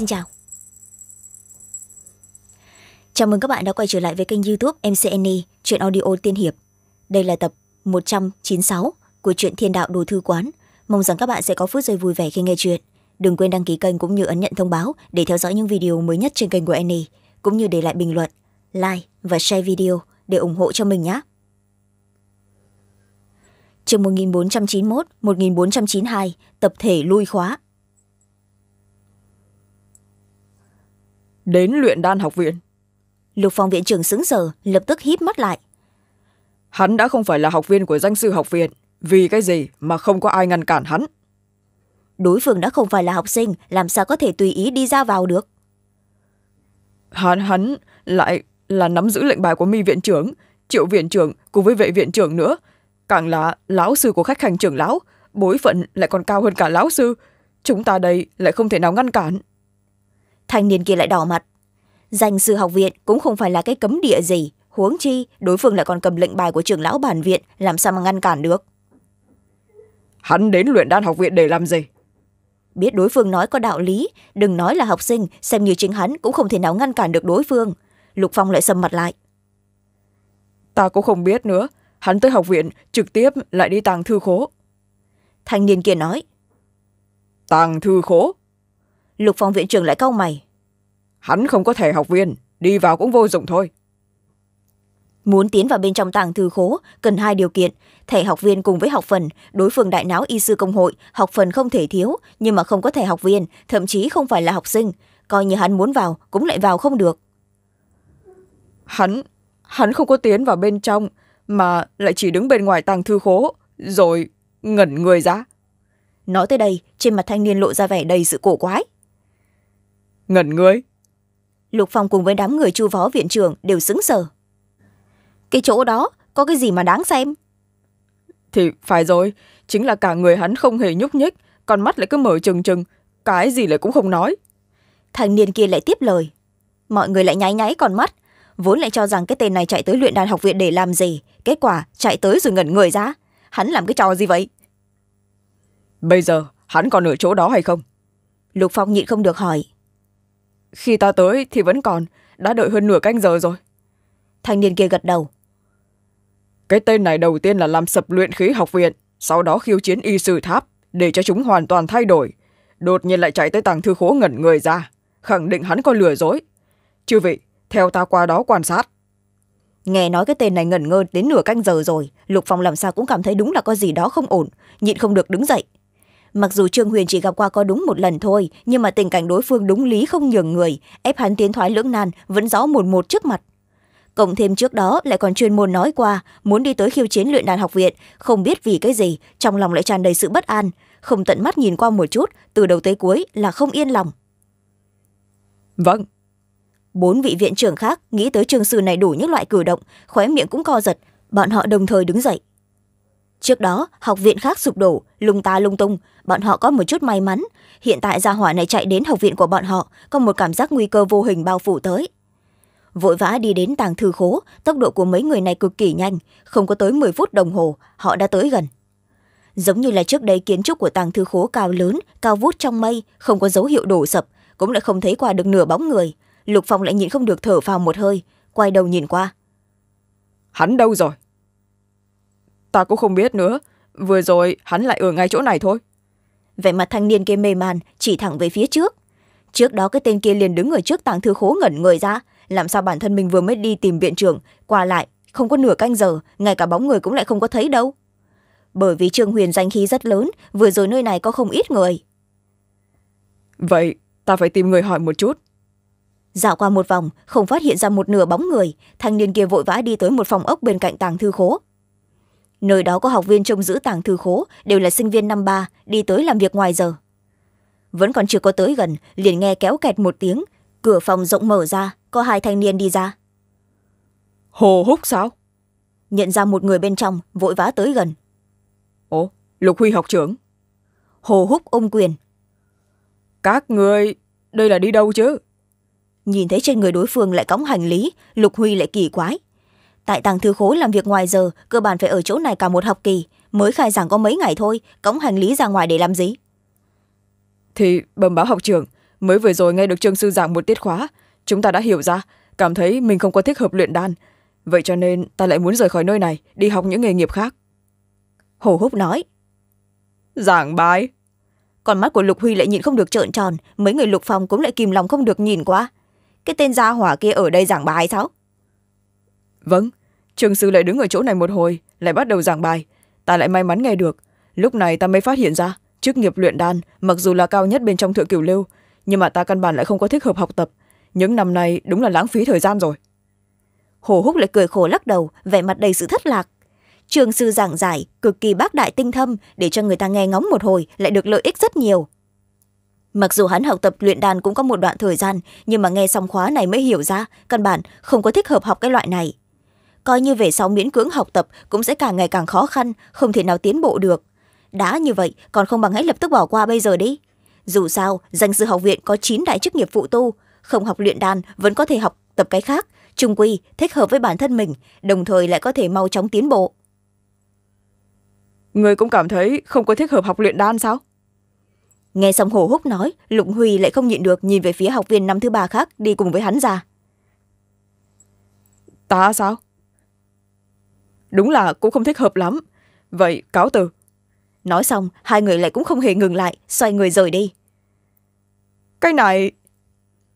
xin chào chào mừng các bạn đã quay trở lại với kênh youtube mcne chuyện audio tiên hiệp đây là tập một trăm chín mươi sáu của truyện thiên đạo đồ thư quán mong rằng các bạn sẽ có phút giây vui vẻ khi nghe chuyện đừng quên đăng ký kênh cũng như ấn nhận thông báo để theo dõi những video mới nhất trên kênh của N Annie, cũng như để lại bình luận like và share video để ủng hộ cho mình nhé chương một nghìn bốn trăm chín mươi một nghìn bốn trăm chín mươi hai tập thể lui khóa đến luyện đan học viện lục phòng viện trưởng xứng sở lập tức híp mắt lại hắn đã không phải là học viên của danh sư học viện vì cái gì mà không có ai ngăn cản hắn đối phương đã không phải là học sinh làm sao có thể tùy ý đi ra vào được hắn hắn lại là nắm giữ lệnh bài của mi viện trưởng triệu viện trưởng cùng với vệ viện trưởng nữa càng là lão sư của khách hành trưởng lão bối phận lại còn cao hơn cả lão sư chúng ta đây lại không thể nào ngăn cản thanh niên kia lại đỏ mặt danh sư học viện cũng không phải là cái cấm địa gì huống chi đối phương lại còn cầm lệnh bài của trưởng lão bản viện làm sao mà ngăn cản được hắn đến luyện đan học viện để làm gì biết đối phương nói có đạo lý đừng nói là học sinh xem như chính hắn cũng không thể nào ngăn cản được đối phương lục phong lại sầm mặt lại ta cũng không biết nữa hắn tới học viện trực tiếp lại đi tàng thư khố thanh niên kia nói tàng thư khố lục phong viện trưởng lại cau mày hắn không có thẻ học viên đi vào cũng vô dụng thôi muốn tiến vào bên trong tàng thư khố cần hai điều kiện thẻ học viên cùng với học phần đối phương đại não y sư công hội học phần không thể thiếu nhưng mà không có thẻ học viên thậm chí không phải là học sinh coi như hắn muốn vào cũng lại vào không được hắn hắn không có tiến vào bên trong mà lại chỉ đứng bên ngoài tàng thư khố rồi ngẩn người ra nói tới đây trên mặt thanh niên lộ ra vẻ đầy sự cổ quái ngẩn người lục phong cùng với đám người chu phó viện trưởng đều sững sờ cái chỗ đó có cái gì mà đáng xem thì phải rồi chính là cả người hắn không hề nhúc nhích còn mắt lại cứ mở trừng trừng cái gì lại cũng không nói thanh niên kia lại tiếp lời mọi người lại nháy nháy còn mắt vốn lại cho rằng cái tên này chạy tới luyện đàn học viện để làm gì kết quả chạy tới rồi ngẩn người ra hắn làm cái trò gì vậy bây giờ hắn còn ở chỗ đó hay không lục phong nhịn không được hỏi khi ta tới thì vẫn còn đã đợi hơn nửa canh giờ rồi thanh niên kia gật đầu cái tên này đầu tiên là làm sập luyện khí học viện sau đó khiêu chiến y sử tháp để cho chúng hoàn toàn thay đổi đột nhiên lại chạy tới tàng thư khố ngẩn người ra khẳng định hắn có lừa dối chư vị theo ta qua đó quan sát nghe nói cái tên này ngẩn ngơ đến nửa canh giờ rồi lục phòng làm sao cũng cảm thấy đúng là có gì đó không ổn nhịn không được đứng dậy mặc dù trương huyền chỉ gặp qua có đúng một lần thôi nhưng mà tình cảnh đối phương đúng lý không nhường người ép hắn tiến thoái lưỡng nan vẫn rõ một một trước mặt cộng thêm trước đó lại còn chuyên môn nói qua muốn đi tới khiêu chiến luyện đàn học viện không biết vì cái gì trong lòng lại tràn đầy sự bất an không tận mắt nhìn qua một chút từ đầu tới cuối là không yên lòng vâng bốn vị viện trưởng khác nghĩ tới trường sư này đủ những loại cử động khóe miệng cũng co giật bọn họ đồng thời đứng dậy trước đó học viện khác sụp đổ lung ta lung tung bọn họ có một chút may mắn hiện tại gia hỏa này chạy đến học viện của bọn họ có một cảm giác nguy cơ vô hình bao phủ tới vội vã đi đến tàng thư khố tốc độ của mấy người này cực kỳ nhanh không có tới m phút đồng hồ họ đã tới gần giống như là trước đây kiến trúc của tàng thư khố cao lớn cao vút trong mây không có dấu hiệu đổ sập cũng lại không thấy qua được nửa bóng người lục phong lại nhịn không được thở vào một hơi quay đầu nhìn qua hắn đâu rồi ta cũng không biết nữa vừa rồi hắn lại ở ngay chỗ này thôi vậy mà thanh niên kia mê man chỉ thẳng về phía trước trước đó cái tên kia liền đứng ở trước tàng thư khố ngẩn người ra làm sao bản thân mình vừa mới đi tìm viện trưởng qua lại không có nửa canh giờ ngay cả bóng người cũng lại không có thấy đâu bởi vì trương huyền danh khí rất lớn vừa rồi nơi này có không ít người vậy ta phải tìm người hỏi một chút dạo qua một vòng không phát hiện ra một nửa bóng người thanh niên kia vội vã đi tới một phòng ốc bên cạnh tàng thư khố nơi đó có học viên trông giữ tàng thư khố đều là sinh viên năm ba đi tới làm việc ngoài giờ vẫn còn chưa có tới gần liền nghe kéo kẹt một tiếng cửa phòng rộng mở ra có hai thanh niên đi ra hồ húc sao nhận ra một người bên trong vội vã tới gần ồ lục huy học trưởng hồ húc ôm quyền các người đây là đi đâu chứ nhìn thấy trên người đối phương lại cõng hành lý lục huy lại kỳ quái tại tàng thư khối làm việc ngoài giờ cơ bản phải ở chỗ này cả một học kỳ mới khai giảng có mấy ngày thôi cõng hành lý ra ngoài để làm gì thì bẩm báo học trường mới vừa rồi nghe được trương sư giảng một tiết khóa chúng ta đã hiểu ra cảm thấy mình không có thích hợp luyện đan vậy cho nên ta lại muốn rời khỏi nơi này đi học những nghề nghiệp khác hồ húc nói giảng bài còn mắt của lục huy lại nhìn không được trợn tròn mấy người lục phòng cũng lại kìm lòng không được nhìn qua cái tên gia hỏa kia ở đây giảng bài sao vâng trường sư lại đứng ở chỗ này một hồi lại bắt đầu giảng bài ta lại may mắn nghe được lúc này ta mới phát hiện ra chức nghiệp luyện đan mặc dù là cao nhất bên trong thượng cửu lưu nhưng mà ta căn bản lại không có thích hợp học tập những năm nay đúng là lãng phí thời gian rồi hồ húc lại cười khổ lắc đầu vẻ mặt đầy sự thất lạc trường sư giảng giải cực kỳ bác đại tinh thâm để cho người ta nghe ngóng một hồi lại được lợi ích rất nhiều mặc dù hắn học tập luyện đàn cũng có một đoạn thời gian nhưng mà nghe xong khóa này mới hiểu ra căn bản không có thích hợp học cái loại này coi như về sau miễn cưỡng học tập cũng sẽ càng ngày càng khó khăn không thể nào tiến bộ được đã như vậy còn không bằng hãy lập tức bỏ qua bây giờ đi dù sao danh sư học viện có chín đại chức nghiệp phụ tu không học luyện đàn vẫn có thể học tập cái khác trung quy thích hợp với bản thân mình đồng thời lại có thể mau chóng tiến bộ người cũng cảm thấy không có thích hợp học luyện đàn sao nghe xong hồ húc nói lục huy lại không nhịn được nhìn về phía học viên năm thứ ba khác đi cùng với hắn ra ta sao đúng là cũng không thích hợp lắm vậy cáo từ nói xong hai người lại cũng không hề ngừng lại xoay người rời đi cái này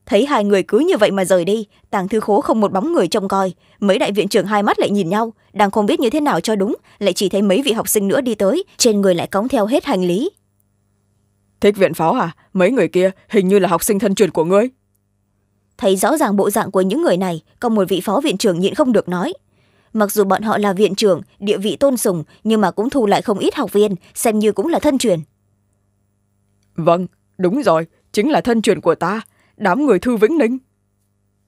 thấy hai người cứ như vậy mà rời đi tàng thư khố không một bóng người trông coi mấy đại viện trưởng hai mắt lại nhìn nhau đang không biết như thế nào cho đúng lại chỉ thấy mấy vị học sinh nữa đi tới trên người lại cõng theo hết hành lý thích viện pháo à mấy người kia hình như là học sinh thân truyền của ngươi thấy rõ ràng bộ dạng của những người này còn một vị phó viện trưởng nhịn không được nói mặc dù bọn họ là viện trưởng địa vị tôn sùng nhưng mà cũng thu lại không ít học viên xem như cũng là thân truyền vâng đúng rồi chính là thân truyền của ta đám người thư vĩnh ninh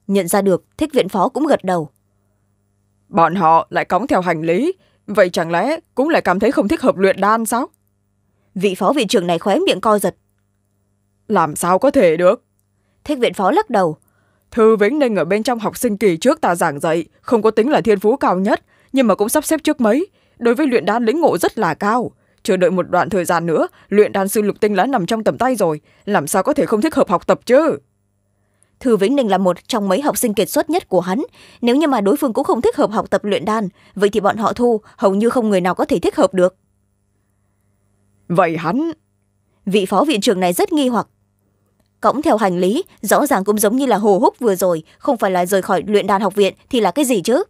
nhận ra được thích viện phó cũng gật đầu bọn họ lại cõng theo hành lý vậy chẳng lẽ cũng lại cảm thấy không thích hợp luyện đan sao vị phó viện trưởng này khóe miệng co giật làm sao có thể được thích viện phó lắc đầu Thư Vĩnh Ninh ở bên trong học sinh kỳ trước ta giảng dạy, không có tính là thiên phú cao nhất, nhưng mà cũng sắp xếp trước mấy. Đối với luyện đan lĩnh ngộ rất là cao. Chờ đợi một đoạn thời gian nữa, luyện đan sư lục tinh lá nằm trong tầm tay rồi. Làm sao có thể không thích hợp học tập chứ? Thư Vĩnh Ninh là một trong mấy học sinh kiệt xuất nhất của hắn. Nếu như mà đối phương cũng không thích hợp học tập luyện đan, vậy thì bọn họ thu, hầu như không người nào có thể thích hợp được. Vậy hắn... Vị phó viện trưởng này rất nghi hoặc cõng theo hành lý rõ ràng cũng giống như là hồ húc vừa rồi không phải là rời khỏi luyện đàn học viện thì là cái gì chứ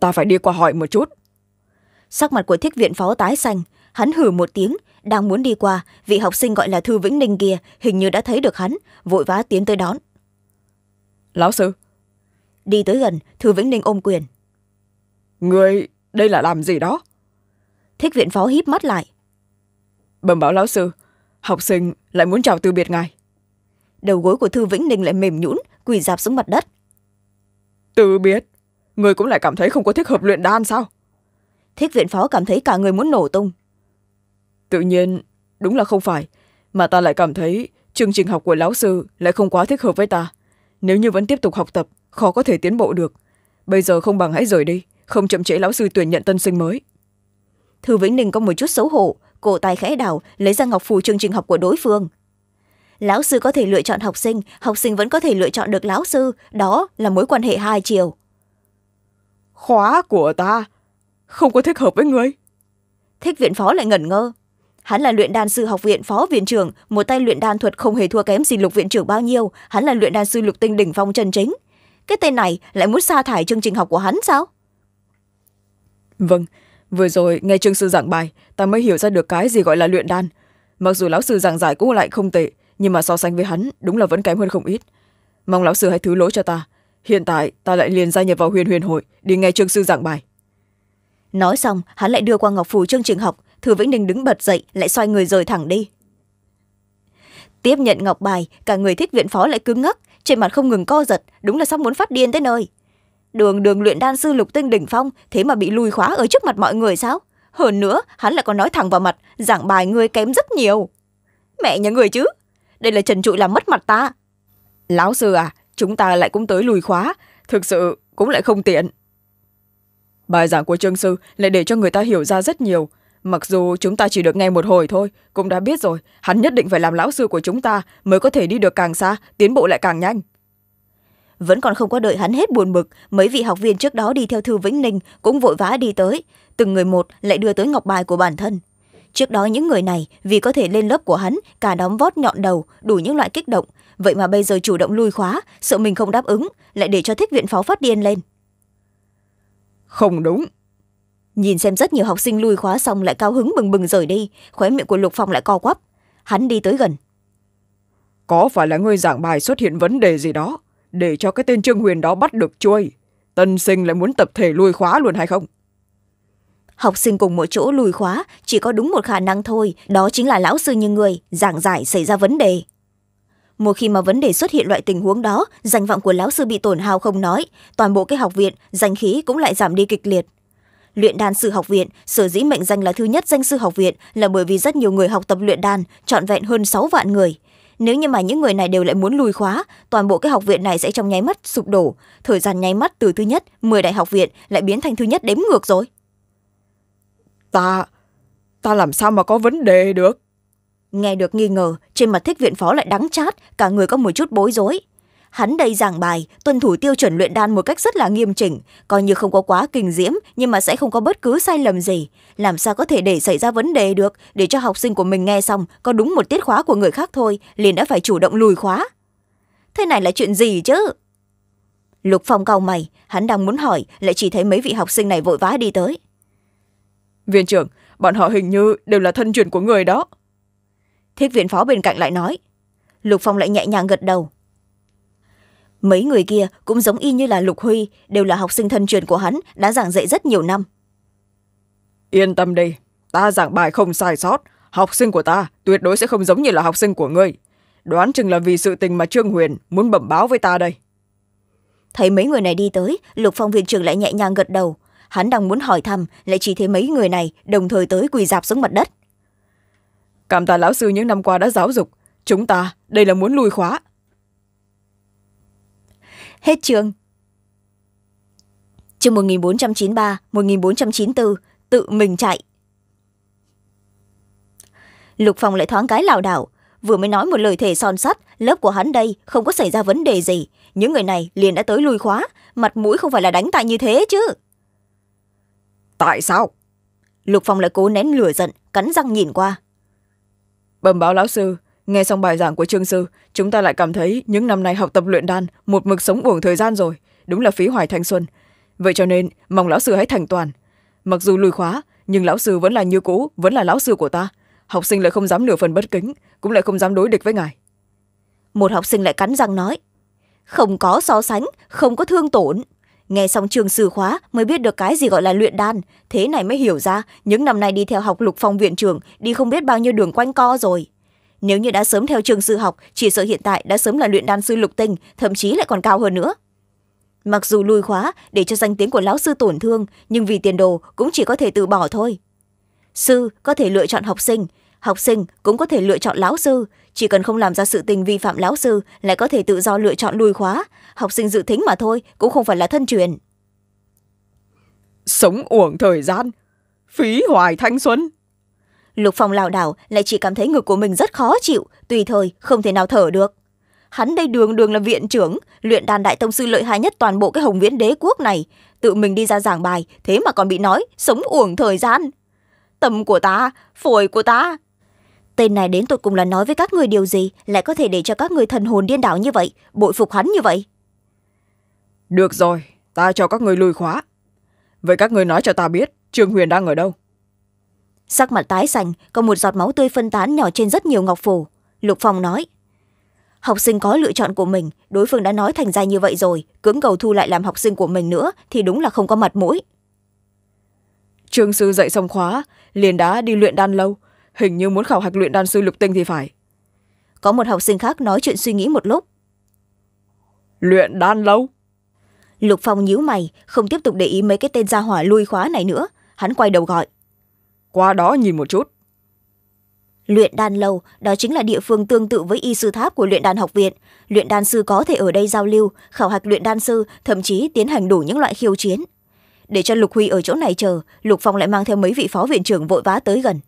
ta phải đi qua hỏi một chút sắc mặt của thiết viện phó tái xanh hắn hử một tiếng đang muốn đi qua vị học sinh gọi là thư vĩnh ninh kia hình như đã thấy được hắn vội vã tiến tới đón lão sư đi tới gần thư vĩnh ninh ôm quyền người đây là làm gì đó thiết viện phó híp mắt lại bẩm báo lão sư học sinh lại muốn chào từ biệt ngài đầu gối của thư vĩnh ninh lại mềm nhũn quỳ dạp xuống mặt đất từ biệt người cũng lại cảm thấy không có thích hợp luyện đan sao thích viện phó cảm thấy cả người muốn nổ tung tự nhiên đúng là không phải mà ta lại cảm thấy chương trình học của lão sư lại không quá thích hợp với ta nếu như vẫn tiếp tục học tập khó có thể tiến bộ được bây giờ không bằng hãy rời đi không chậm trễ lão sư tuyển nhận tân sinh mới thư vĩnh ninh có một chút xấu hổ cổ tay khẽ đảo lấy ra ngọc phù chương trình học của đối phương lão sư có thể lựa chọn học sinh học sinh vẫn có thể lựa chọn được lão sư đó là mối quan hệ hai chiều khóa của ta không có thích hợp với người thích viện phó lại ngẩn ngơ hắn là luyện đan sư học viện phó viện trưởng một tay luyện đan thuật không hề thua kém gì lục viện trưởng bao nhiêu hắn là luyện đan sư lục tinh đỉnh phong trần chính cái tên này lại muốn sa thải chương trình học của hắn sao vâng vừa rồi nghe trương sư giảng bài ta mới hiểu ra được cái gì gọi là luyện đan mặc dù lão sư giảng giải cũng lại không tệ nhưng mà so sánh với hắn đúng là vẫn kém hơn không ít mong lão sư hãy thứ lỗi cho ta hiện tại ta lại liền gia nhập vào huyền huyền hội đi nghe trương sư giảng bài nói xong hắn lại đưa qua ngọc phù chương trình học thư vĩnh ninh đứng bật dậy lại xoay người rời thẳng đi tiếp nhận ngọc bài cả người thích viện phó lại cứng ngắc trên mặt không ngừng co giật đúng là sắp muốn phát điên tới nơi đường đường luyện đan sư lục tinh đỉnh phong thế mà bị lùi khóa ở trước mặt mọi người sao hơn nữa hắn lại còn nói thẳng vào mặt giảng bài ngươi kém rất nhiều mẹ nhà người chứ đây là trần trụi làm mất mặt ta lão sư à chúng ta lại cũng tới lùi khóa thực sự cũng lại không tiện bài giảng của trương sư lại để cho người ta hiểu ra rất nhiều mặc dù chúng ta chỉ được nghe một hồi thôi cũng đã biết rồi hắn nhất định phải làm lão sư của chúng ta mới có thể đi được càng xa tiến bộ lại càng nhanh vẫn còn không có đợi hắn hết buồn bực mấy vị học viên trước đó đi theo thư vĩnh ninh cũng vội vã đi tới từng người một lại đưa tới ngọc bài của bản thân trước đó những người này vì có thể lên lớp của hắn cả đóng vót nhọn đầu đủ những loại kích động vậy mà bây giờ chủ động lui khóa sợ mình không đáp ứng lại để cho thích viện pháo phát điên lên không đúng nhìn xem rất nhiều học sinh lui khóa xong lại cao hứng bừng bừng rời đi khóe miệng của lục phòng lại co quắp hắn đi tới gần có phải là người giảng bài xuất hiện vấn đề gì đó để cho cái tên trương huyền đó bắt được chuôi tân sinh lại muốn tập thể lùi khóa luôn hay không học sinh cùng một chỗ lùi khóa chỉ có đúng một khả năng thôi đó chính là lão sư như người giảng giải xảy ra vấn đề một khi mà vấn đề xuất hiện loại tình huống đó danh vọng của lão sư bị tổn hao không nói toàn bộ cái học viện danh khí cũng lại giảm đi kịch liệt luyện đàn sư học viện sở dĩ mệnh danh là thứ nhất danh sư học viện là bởi vì rất nhiều người học tập luyện đàn trọn vẹn hơn sáu vạn người nếu như mà những người này đều lại muốn lùi khóa toàn bộ cái học viện này sẽ trong nháy mắt sụp đổ thời gian nháy mắt từ thứ nhất m đại học viện lại biến thành thứ nhất đếm ngược rồi ta ta làm sao mà có vấn đề được nghe được nghi ngờ trên mặt thích viện phó lại đắng chát cả người có một chút bối rối hắn đây giảng bài tuân thủ tiêu chuẩn luyện đan một cách rất là nghiêm chỉnh coi như không có quá kinh diễm nhưng mà sẽ không có bất cứ sai lầm gì làm sao có thể để xảy ra vấn đề được để cho học sinh của mình nghe xong có đúng một tiết khóa của người khác thôi liền đã phải chủ động lùi khóa thế này là chuyện gì chứ lục phong cau mày hắn đang muốn hỏi lại chỉ thấy mấy vị học sinh này vội vã đi tới viên trưởng bọn họ hình như đều là thân truyền của người đó thiết viện phó bên cạnh lại nói lục phong lại nhẹ nhàng gật đầu mấy người kia cũng giống y như là lục huy đều là học sinh thân truyền của hắn đã giảng dạy rất nhiều năm yên tâm đi ta giảng bài không sai sót học sinh của ta tuyệt đối sẽ không giống như là học sinh của ngươi đoán chừng là vì sự tình mà trương huyền muốn bẩm báo với ta đây thấy mấy người này đi tới lục phong viện trưởng lại nhẹ nhàng gật đầu hắn đang muốn hỏi thăm lại chỉ thấy mấy người này đồng thời tới quỳ dạp xuống mặt đất cảm tạ lão sư những năm qua đã giáo dục chúng ta đây là muốn lùi khóa hết trường, trường một nghìn bốn trăm tự mình chạy lục Phong lại thoáng cái lảo đảo vừa mới nói một lời thề son sắt lớp của hắn đây không có xảy ra vấn đề gì những người này liền đã tới lùi khóa mặt mũi không phải là đánh tại như thế chứ tại sao lục Phong lại cố nén lửa giận cắn răng nhìn qua bầm báo lão sư nghe xong bài giảng của trương sư chúng ta lại cảm thấy những năm nay học tập luyện đan một mực sống uổng thời gian rồi đúng là phí hoài thanh xuân vậy cho nên mong lão sư hãy thành toàn mặc dù lùi khóa nhưng lão sư vẫn là như cũ vẫn là lão sư của ta học sinh lại không dám nửa phần bất kính cũng lại không dám đối địch với ngài một học sinh lại cắn răng nói không có so sánh không có thương tổn nghe xong trường sư khóa mới biết được cái gì gọi là luyện đan thế này mới hiểu ra những năm nay đi theo học lục phong viện trường đi không biết bao nhiêu đường quanh co rồi nếu như đã sớm theo trường sư học chỉ sợ hiện tại đã sớm là luyện đan sư lục tinh thậm chí lại còn cao hơn nữa mặc dù lùi khóa để cho danh tiếng của lão sư tổn thương nhưng vì tiền đồ cũng chỉ có thể từ bỏ thôi sư có thể lựa chọn học sinh học sinh cũng có thể lựa chọn lão sư chỉ cần không làm ra sự tình vi phạm lão sư lại có thể tự do lựa chọn lùi khóa học sinh dự thính mà thôi cũng không phải là thân truyền sống uổng thời gian phí hoài thanh xuân lục phong lảo đảo lại chỉ cảm thấy ngực của mình rất khó chịu tùy thời không thể nào thở được hắn đây đường đường là viện trưởng luyện đàn đại tông sư lợi hại nhất toàn bộ cái hồng viễn đế quốc này tự mình đi ra giảng bài thế mà còn bị nói sống uổng thời gian tâm của ta phổi của ta tên này đến tột cùng là nói với các người điều gì lại có thể để cho các người thần hồn điên đảo như vậy bội phục hắn như vậy được rồi ta cho các người lùi khóa vậy các người nói cho ta biết trương huyền đang ở đâu sắc mặt tái sành còn một giọt máu tươi phân tán nhỏ trên rất nhiều ngọc phủ lục phong nói học sinh có lựa chọn của mình đối phương đã nói thành ra như vậy rồi cưỡng cầu thu lại làm học sinh của mình nữa thì đúng là không có mặt mũi Trường sư dạy xong khóa liền đã đi luyện đan lâu hình như muốn khảo hạch luyện đan sư lục tinh thì phải có một học sinh khác nói chuyện suy nghĩ một lúc luyện đan lâu lục phong nhíu mày không tiếp tục để ý mấy cái tên gia hỏa lui khóa này nữa hắn quay đầu gọi qua đó nhìn một chút luyện đan lâu đó chính là địa phương tương tự với y sư tháp của luyện đan học viện luyện đan sư có thể ở đây giao lưu khảo hạch luyện đan sư thậm chí tiến hành đủ những loại khiêu chiến để cho lục huy ở chỗ này chờ lục phong lại mang theo mấy vị phó viện trưởng vội vá tới gần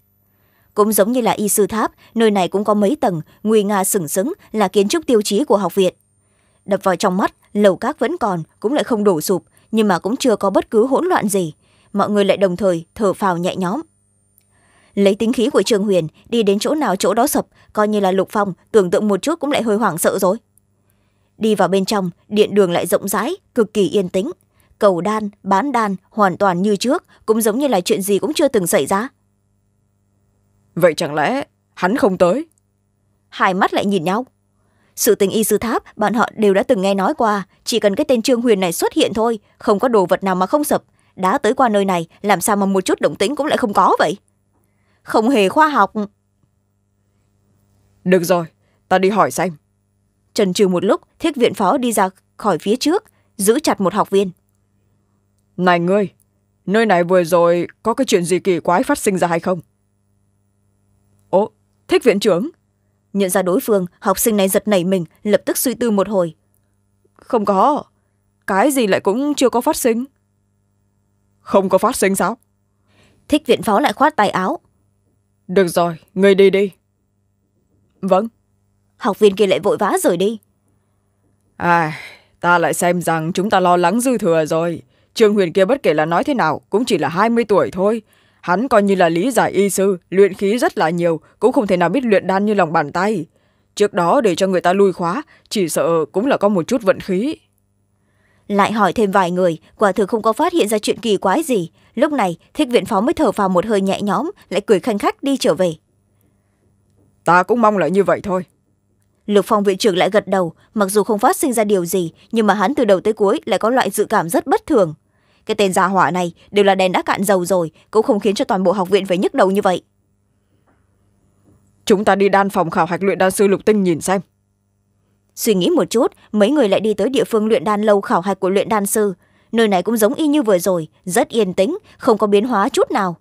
cũng giống như là y sư tháp nơi này cũng có mấy tầng nguy nga sừng sững là kiến trúc tiêu chí của học viện đập vào trong mắt lầu các vẫn còn cũng lại không đổ sụp nhưng mà cũng chưa có bất cứ hỗn loạn gì mọi người lại đồng thời thở phào nhẹ nhõm lấy tính khí của trường huyền đi đến chỗ nào chỗ đó sập coi như là lục phong tưởng tượng một chút cũng lại hơi hoảng sợ rồi đi vào bên trong điện đường lại rộng rãi cực kỳ yên tĩnh cầu đan bán đan hoàn toàn như trước cũng giống như là chuyện gì cũng chưa từng xảy ra vậy chẳng lẽ hắn không tới hai mắt lại nhìn nhau sự tình y sư tháp bọn họ đều đã từng nghe nói qua chỉ cần cái tên trương huyền này xuất hiện thôi không có đồ vật nào mà không sập đã tới qua nơi này làm sao mà một chút động tĩnh cũng lại không có vậy không hề khoa học được rồi ta đi hỏi xem trần trừ một lúc thiết viện phó đi ra khỏi phía trước giữ chặt một học viên này ngươi nơi này vừa rồi có cái chuyện gì kỳ quái phát sinh ra hay không ồ thích viện trưởng nhận ra đối phương học sinh này giật nảy mình lập tức suy tư một hồi không có cái gì lại cũng chưa có phát sinh không có phát sinh sao thích viện phó lại khoát tay áo được rồi, người đi đi. Vâng. Học viên kia lại vội vã rồi đi. À, ta lại xem rằng chúng ta lo lắng dư thừa rồi. Trương Huyền kia bất kể là nói thế nào cũng chỉ là hai mươi tuổi thôi. Hắn coi như là lý giải y sư, luyện khí rất là nhiều, cũng không thể nào biết luyện đan như lòng bàn tay. Trước đó để cho người ta lui khóa, chỉ sợ cũng là có một chút vận khí. Lại hỏi thêm vài người, quả thực không có phát hiện ra chuyện kỳ quái gì lúc này thích viện phó mới thở vào một hơi nhẹ nhõm lại cười khanh khách đi trở về ta cũng mong lại như vậy thôi lục phong viện trưởng lại gật đầu mặc dù không phát sinh ra điều gì nhưng mà hắn từ đầu tới cuối lại có loại dự cảm rất bất thường cái tên gia hỏa này đều là đèn đã cạn dầu rồi cũng không khiến cho toàn bộ học viện phải nhức đầu như vậy chúng ta đi đan phòng khảo hạch luyện đan sư lục tinh nhìn xem suy nghĩ một chút mấy người lại đi tới địa phương luyện đan lâu khảo hạch của luyện đan sư nơi này cũng giống y như vừa rồi rất yên tĩnh không có biến hóa chút nào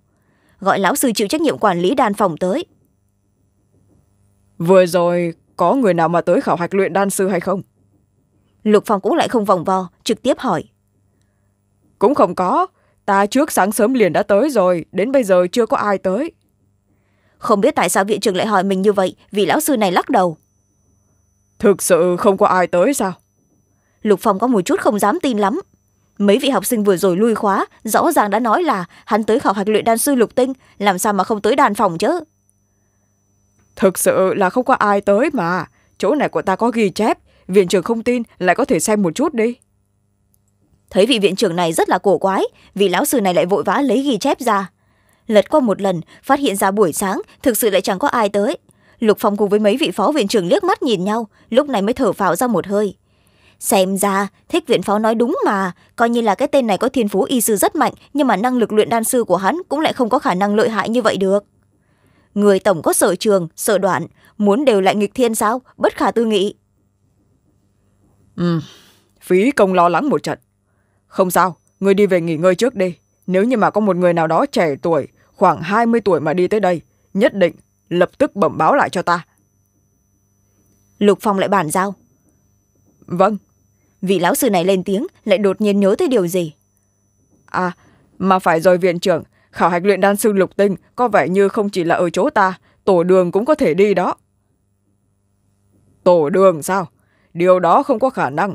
gọi lão sư chịu trách nhiệm quản lý đàn phòng tới vừa rồi có người nào mà tới khảo hạch luyện đan sư hay không lục phong cũng lại không vòng vo trực tiếp hỏi cũng không có ta trước sáng sớm liền đã tới rồi đến bây giờ chưa có ai tới không biết tại sao viện trưởng lại hỏi mình như vậy vì lão sư này lắc đầu thực sự không có ai tới sao lục phong có một chút không dám tin lắm mấy vị học sinh vừa rồi lui khóa rõ ràng đã nói là hắn tới khảo hạch luyện đan sư lục tinh làm sao mà không tới đàn phòng chứ thực sự là không có ai tới mà chỗ này của ta có ghi chép viện trưởng không tin lại có thể xem một chút đi thấy vị viện trưởng này rất là cổ quái vị lão sư này lại vội vã lấy ghi chép ra lật qua một lần phát hiện ra buổi sáng thực sự lại chẳng có ai tới lục phong cùng với mấy vị phó viện trưởng liếc mắt nhìn nhau lúc này mới thở phào ra một hơi xem ra thích viện pháo nói đúng mà coi như là cái tên này có thiên phú y sư rất mạnh nhưng mà năng lực luyện đan sư của hắn cũng lại không có khả năng lợi hại như vậy được người tổng có sở trường sở đoạn muốn đều lại nghịch thiên sao bất khả tư nghị ừ phí công lo lắng một trận không sao người đi về nghỉ ngơi trước đi nếu như mà có một người nào đó trẻ tuổi khoảng hai mươi tuổi mà đi tới đây nhất định lập tức bẩm báo lại cho ta lục phong lại bản giao vâng vị lão sư này lên tiếng lại đột nhiên nhớ tới điều gì à mà phải rồi viện trưởng khảo hạch luyện đan sư lục tinh có vẻ như không chỉ là ở chỗ ta tổ đường cũng có thể đi đó tổ đường sao điều đó không có khả năng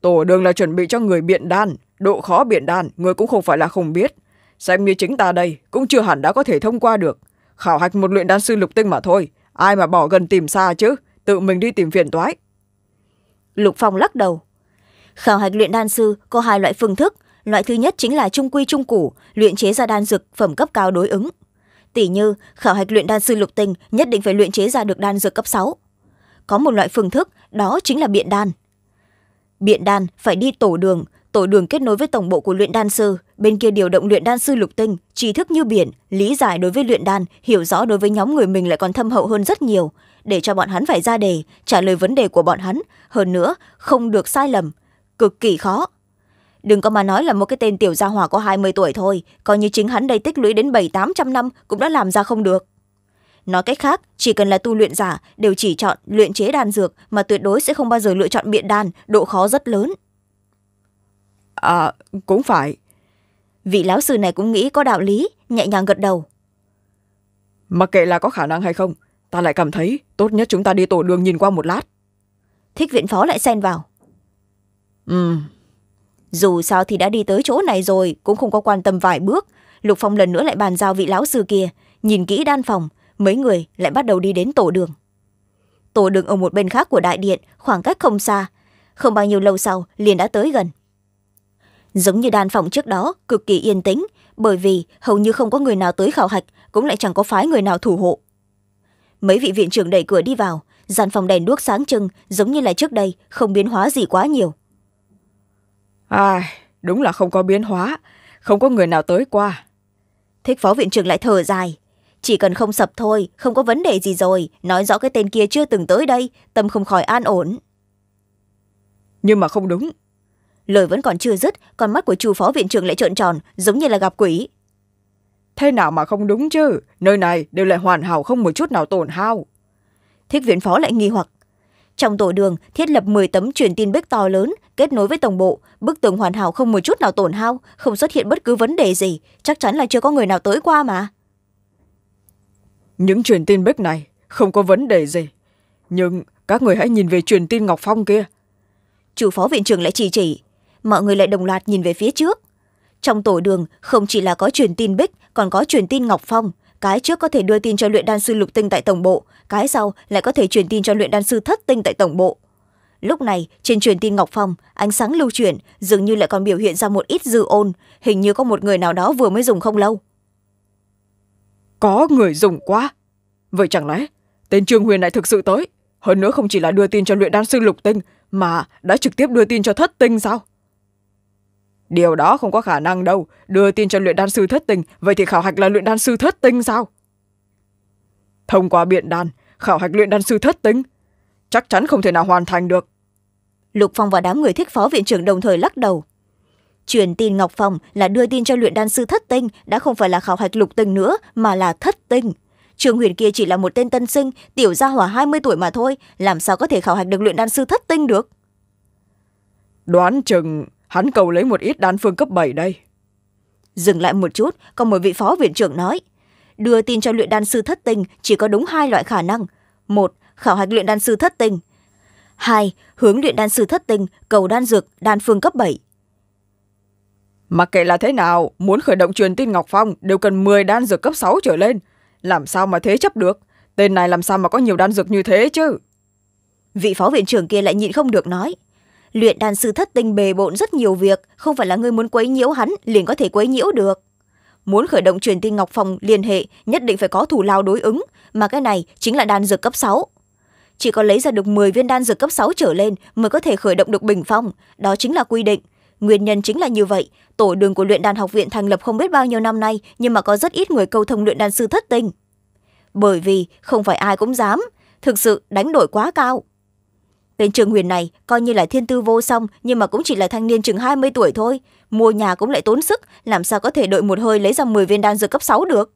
tổ đường là chuẩn bị cho người biện đan độ khó biện đan người cũng không phải là không biết xem như chính ta đây cũng chưa hẳn đã có thể thông qua được khảo hạch một luyện đan sư lục tinh mà thôi ai mà bỏ gần tìm xa chứ tự mình đi tìm phiền toái lục phong lắc đầu khảo hạch luyện đan sư có hai loại phương thức loại thứ nhất chính là trung quy trung củ luyện chế ra đan dược phẩm cấp cao đối ứng tỷ như khảo hạch luyện đan sư lục tinh nhất định phải luyện chế ra được đan dược cấp sáu có một loại phương thức đó chính là biện đan biện đan phải đi tổ đường tổ đường kết nối với tổng bộ của luyện đan sư bên kia điều động luyện đan sư lục tinh trí thức như biển lý giải đối với luyện đan hiểu rõ đối với nhóm người mình lại còn thâm hậu hơn rất nhiều để cho bọn hắn phải ra đề trả lời vấn đề của bọn hắn hơn nữa không được sai lầm cực kỳ khó đừng có mà nói là một cái tên tiểu gia hỏa có hai mươi tuổi thôi coi như chính hắn đây tích lũy đến bảy tám trăm năm cũng đã làm ra không được nói cách khác chỉ cần là tu luyện giả đều chỉ chọn luyện chế đan dược mà tuyệt đối sẽ không bao giờ lựa chọn biện đan độ khó rất lớn à cũng phải vị lão sư này cũng nghĩ có đạo lý nhẹ nhàng gật đầu mặc kệ là có khả năng hay không ta lại cảm thấy tốt nhất chúng ta đi tổ đường nhìn qua một lát thích viện phó lại xen vào Ừ. dù sao thì đã đi tới chỗ này rồi cũng không có quan tâm vài bước lục phong lần nữa lại bàn giao vị lão sư kia nhìn kỹ đan phòng mấy người lại bắt đầu đi đến tổ đường tổ đường ở một bên khác của đại điện khoảng cách không xa không bao nhiêu lâu sau liền đã tới gần giống như đan phòng trước đó cực kỳ yên tĩnh bởi vì hầu như không có người nào tới khảo hạch cũng lại chẳng có phái người nào thủ hộ mấy vị viện trưởng đẩy cửa đi vào gian phòng đèn đuốc sáng trưng giống như là trước đây không biến hóa gì quá nhiều ai đúng là không có biến hóa không có người nào tới qua thích phó viện trưởng lại thở dài chỉ cần không sập thôi không có vấn đề gì rồi nói rõ cái tên kia chưa từng tới đây tâm không khỏi an ổn nhưng mà không đúng lời vẫn còn chưa dứt con mắt của chu phó viện trưởng lại trợn tròn giống như là gặp quỷ thế nào mà không đúng chứ nơi này đều lại hoàn hảo không một chút nào tổn hao thích viện phó lại nghi hoặc trong tổ đường thiết lập m tấm truyền tin bích to lớn kết nối với tổng bộ bức tường hoàn hảo không một chút nào tổn hao không xuất hiện bất cứ vấn đề gì chắc chắn là chưa có người nào tới qua mà những truyền tin bích này không có vấn đề gì nhưng các người hãy nhìn về truyền tin ngọc phong kia chủ phó viện trưởng lại chỉ chỉ mọi người lại đồng loạt nhìn về phía trước trong tổ đường không chỉ là có truyền tin bích còn có truyền tin ngọc phong cái trước có thể đưa tin cho luyện đan sư lục tinh tại tổng bộ cái sau lại có thể truyền tin cho luyện đan sư thất tinh tại tổng bộ lúc này trên truyền tin ngọc phong ánh sáng lưu chuyển dường như lại còn biểu hiện ra một ít dư ôn hình như có một người nào đó vừa mới dùng không lâu có người dùng quá vậy chẳng lẽ tên trương huyền lại thực sự tới hơn nữa không chỉ là đưa tin cho luyện đan sư lục tinh mà đã trực tiếp đưa tin cho thất tinh sao điều đó không có khả năng đâu đưa tin cho luyện đan sư thất tình vậy thì khảo hạch là luyện đan sư thất tinh sao thông qua biện đan khảo hạch luyện đan sư thất tinh chắc chắn không thể nào hoàn thành được lục phong và đám người thích phó viện trưởng đồng thời lắc đầu truyền tin ngọc phòng là đưa tin cho luyện đan sư thất tinh đã không phải là khảo hạch lục tinh nữa mà là thất tinh trường huyền kia chỉ là một tên tân sinh tiểu gia hỏa hai mươi tuổi mà thôi làm sao có thể khảo hạch được luyện đan sư thất tinh được đoán chừng hắn cầu lấy một ít đan phương cấp bảy đây dừng lại một chút còn một vị phó viện trưởng nói đưa tin cho luyện đan sư thất tình chỉ có đúng hai loại khả năng một khảo hạch luyện đan sư thất tình hai hướng luyện đan sư thất tình cầu đan dược đan phương cấp bảy mặc kệ là thế nào muốn khởi động truyền tin ngọc phong đều cần m đan dược cấp sáu trở lên làm sao mà thế chấp được tên này làm sao mà có nhiều đan dược như thế chứ vị phó viện trưởng kia lại nhịn không được nói luyện đàn sư thất tinh bề bộn rất nhiều việc không phải là người muốn quấy nhiễu hắn liền có thể quấy nhiễu được muốn khởi động truyền tin ngọc phòng liên hệ nhất định phải có thủ lao đối ứng mà cái này chính là đan dược cấp sáu chỉ có lấy ra được m viên đan dược cấp sáu trở lên mới có thể khởi động được bình phong đó chính là quy định nguyên nhân chính là như vậy tổ đường của luyện đàn học viện thành lập không biết bao nhiêu năm nay nhưng mà có rất ít người câu thông luyện đàn sư thất tinh bởi vì không phải ai cũng dám thực sự đánh đổi quá cao tên trương huyền này coi như là thiên tư vô song nhưng mà cũng chỉ là thanh niên chừng hai mươi tuổi thôi mua nhà cũng lại tốn sức làm sao có thể đợi một hơi lấy ra m viên đan dược cấp sáu được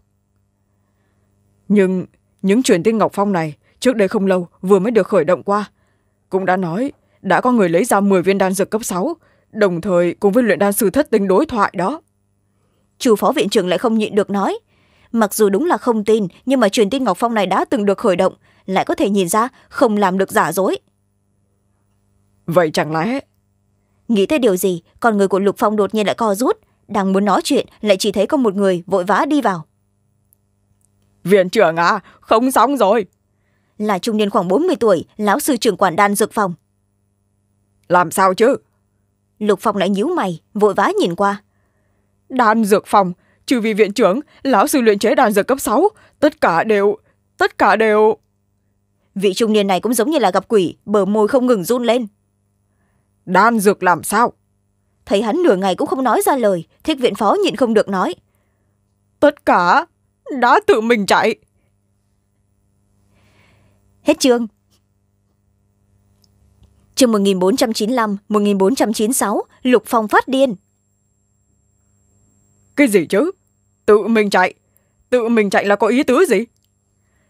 nhưng những chuyện tin ngọc phong này trước đây không lâu vừa mới được khởi động qua cũng đã nói đã có người lấy ra m viên đan dược cấp sáu đồng thời cùng với luyện đan sư thất tính đối thoại đó chủ phó viện trưởng lại không nhịn được nói mặc dù đúng là không tin nhưng mà truyền tin ngọc phong này đã từng được khởi động lại có thể nhìn ra không làm được giả dối vậy chẳng lẽ nghĩ tới điều gì con người của lục phong đột nhiên lại co rút đang muốn nói chuyện lại chỉ thấy có một người vội vã đi vào viện trưởng à không xong rồi là trung niên khoảng bốn mươi tuổi lão sư trưởng quản đan dược phòng làm sao chứ lục phong lại nhíu mày vội vã nhìn qua đan dược phòng trừ vì viện trưởng lão sư luyện chế đan dược cấp sáu tất cả đều tất cả đều vị trung niên này cũng giống như là gặp quỷ bờ môi không ngừng run lên đan dược làm sao thấy hắn nửa ngày cũng không nói ra lời thiết viện phó nhịn không được nói tất cả đã tự mình chạy hết chương chương một một nghìn nghìn bốn bốn trăm trăm chín chín mươi mươi sáu Lục Phong phát điên. Cái gì chứ? Tự mình chạy. Tự mình chạy là có ý tứ gì?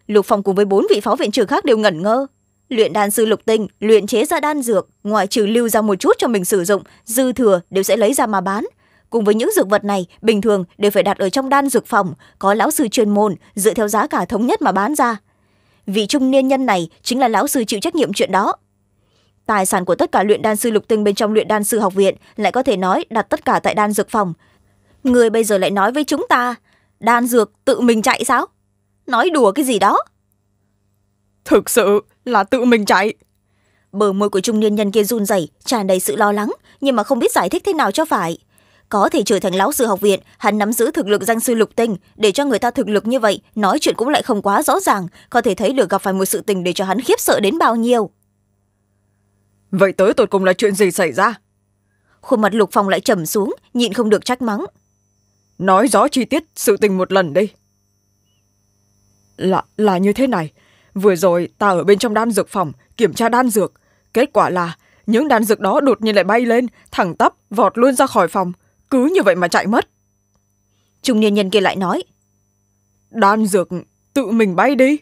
Lục Phong cùng với bốn vị phó viện trưởng khác đều ngẩn ngơ luyện đan sư lục tinh luyện chế ra đan dược ngoại trừ lưu ra một chút cho mình sử dụng dư thừa đều sẽ lấy ra mà bán cùng với những dược vật này bình thường đều phải đặt ở trong đan dược phòng có lão sư chuyên môn dựa theo giá cả thống nhất mà bán ra vị trung niên nhân này chính là lão sư chịu trách nhiệm chuyện đó tài sản của tất cả luyện đan sư lục tinh bên trong luyện đan sư học viện lại có thể nói đặt tất cả tại đan dược phòng người bây giờ lại nói với chúng ta đan dược tự mình chạy sao nói đùa cái gì đó thực sự là tự mình chạy bờ môi của trung niên nhân kia run rẩy tràn đầy sự lo lắng nhưng mà không biết giải thích thế nào cho phải có thể trở thành lão sư học viện hắn nắm giữ thực lực danh sư lục tinh để cho người ta thực lực như vậy nói chuyện cũng lại không quá rõ ràng có thể thấy được gặp phải một sự tình để cho hắn khiếp sợ đến bao nhiêu vậy tới tột cùng là chuyện gì xảy ra khuôn mặt lục phòng lại trầm xuống nhịn không được trách mắng nói rõ chi tiết sự tình một lần đi là là như thế này Vừa rồi ta ở bên trong đan dược phòng, kiểm tra đan dược. Kết quả là những đan dược đó đột nhiên lại bay lên, thẳng tắp, vọt luôn ra khỏi phòng. Cứ như vậy mà chạy mất. Trung niên nhân kia lại nói. Đan dược tự mình bay đi.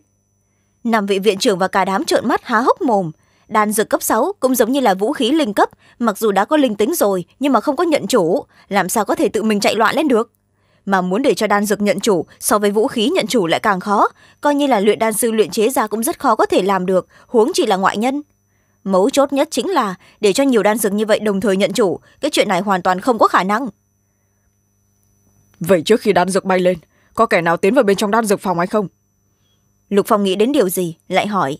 Năm vị viện trưởng và cả đám trợn mắt há hốc mồm. Đan dược cấp sáu cũng giống như là vũ khí linh cấp, mặc dù đã có linh tính rồi nhưng mà không có nhận chủ, làm sao có thể tự mình chạy loạn lên được mà muốn để cho đan dược nhận chủ so với vũ khí nhận chủ lại càng khó coi như là luyện đan sư luyện chế ra cũng rất khó có thể làm được huống chỉ là ngoại nhân mấu chốt nhất chính là để cho nhiều đan dược như vậy đồng thời nhận chủ cái chuyện này hoàn toàn không có khả năng vậy trước khi đan dược bay lên có kẻ nào tiến vào bên trong đan dược phòng hay không lục phong nghĩ đến điều gì lại hỏi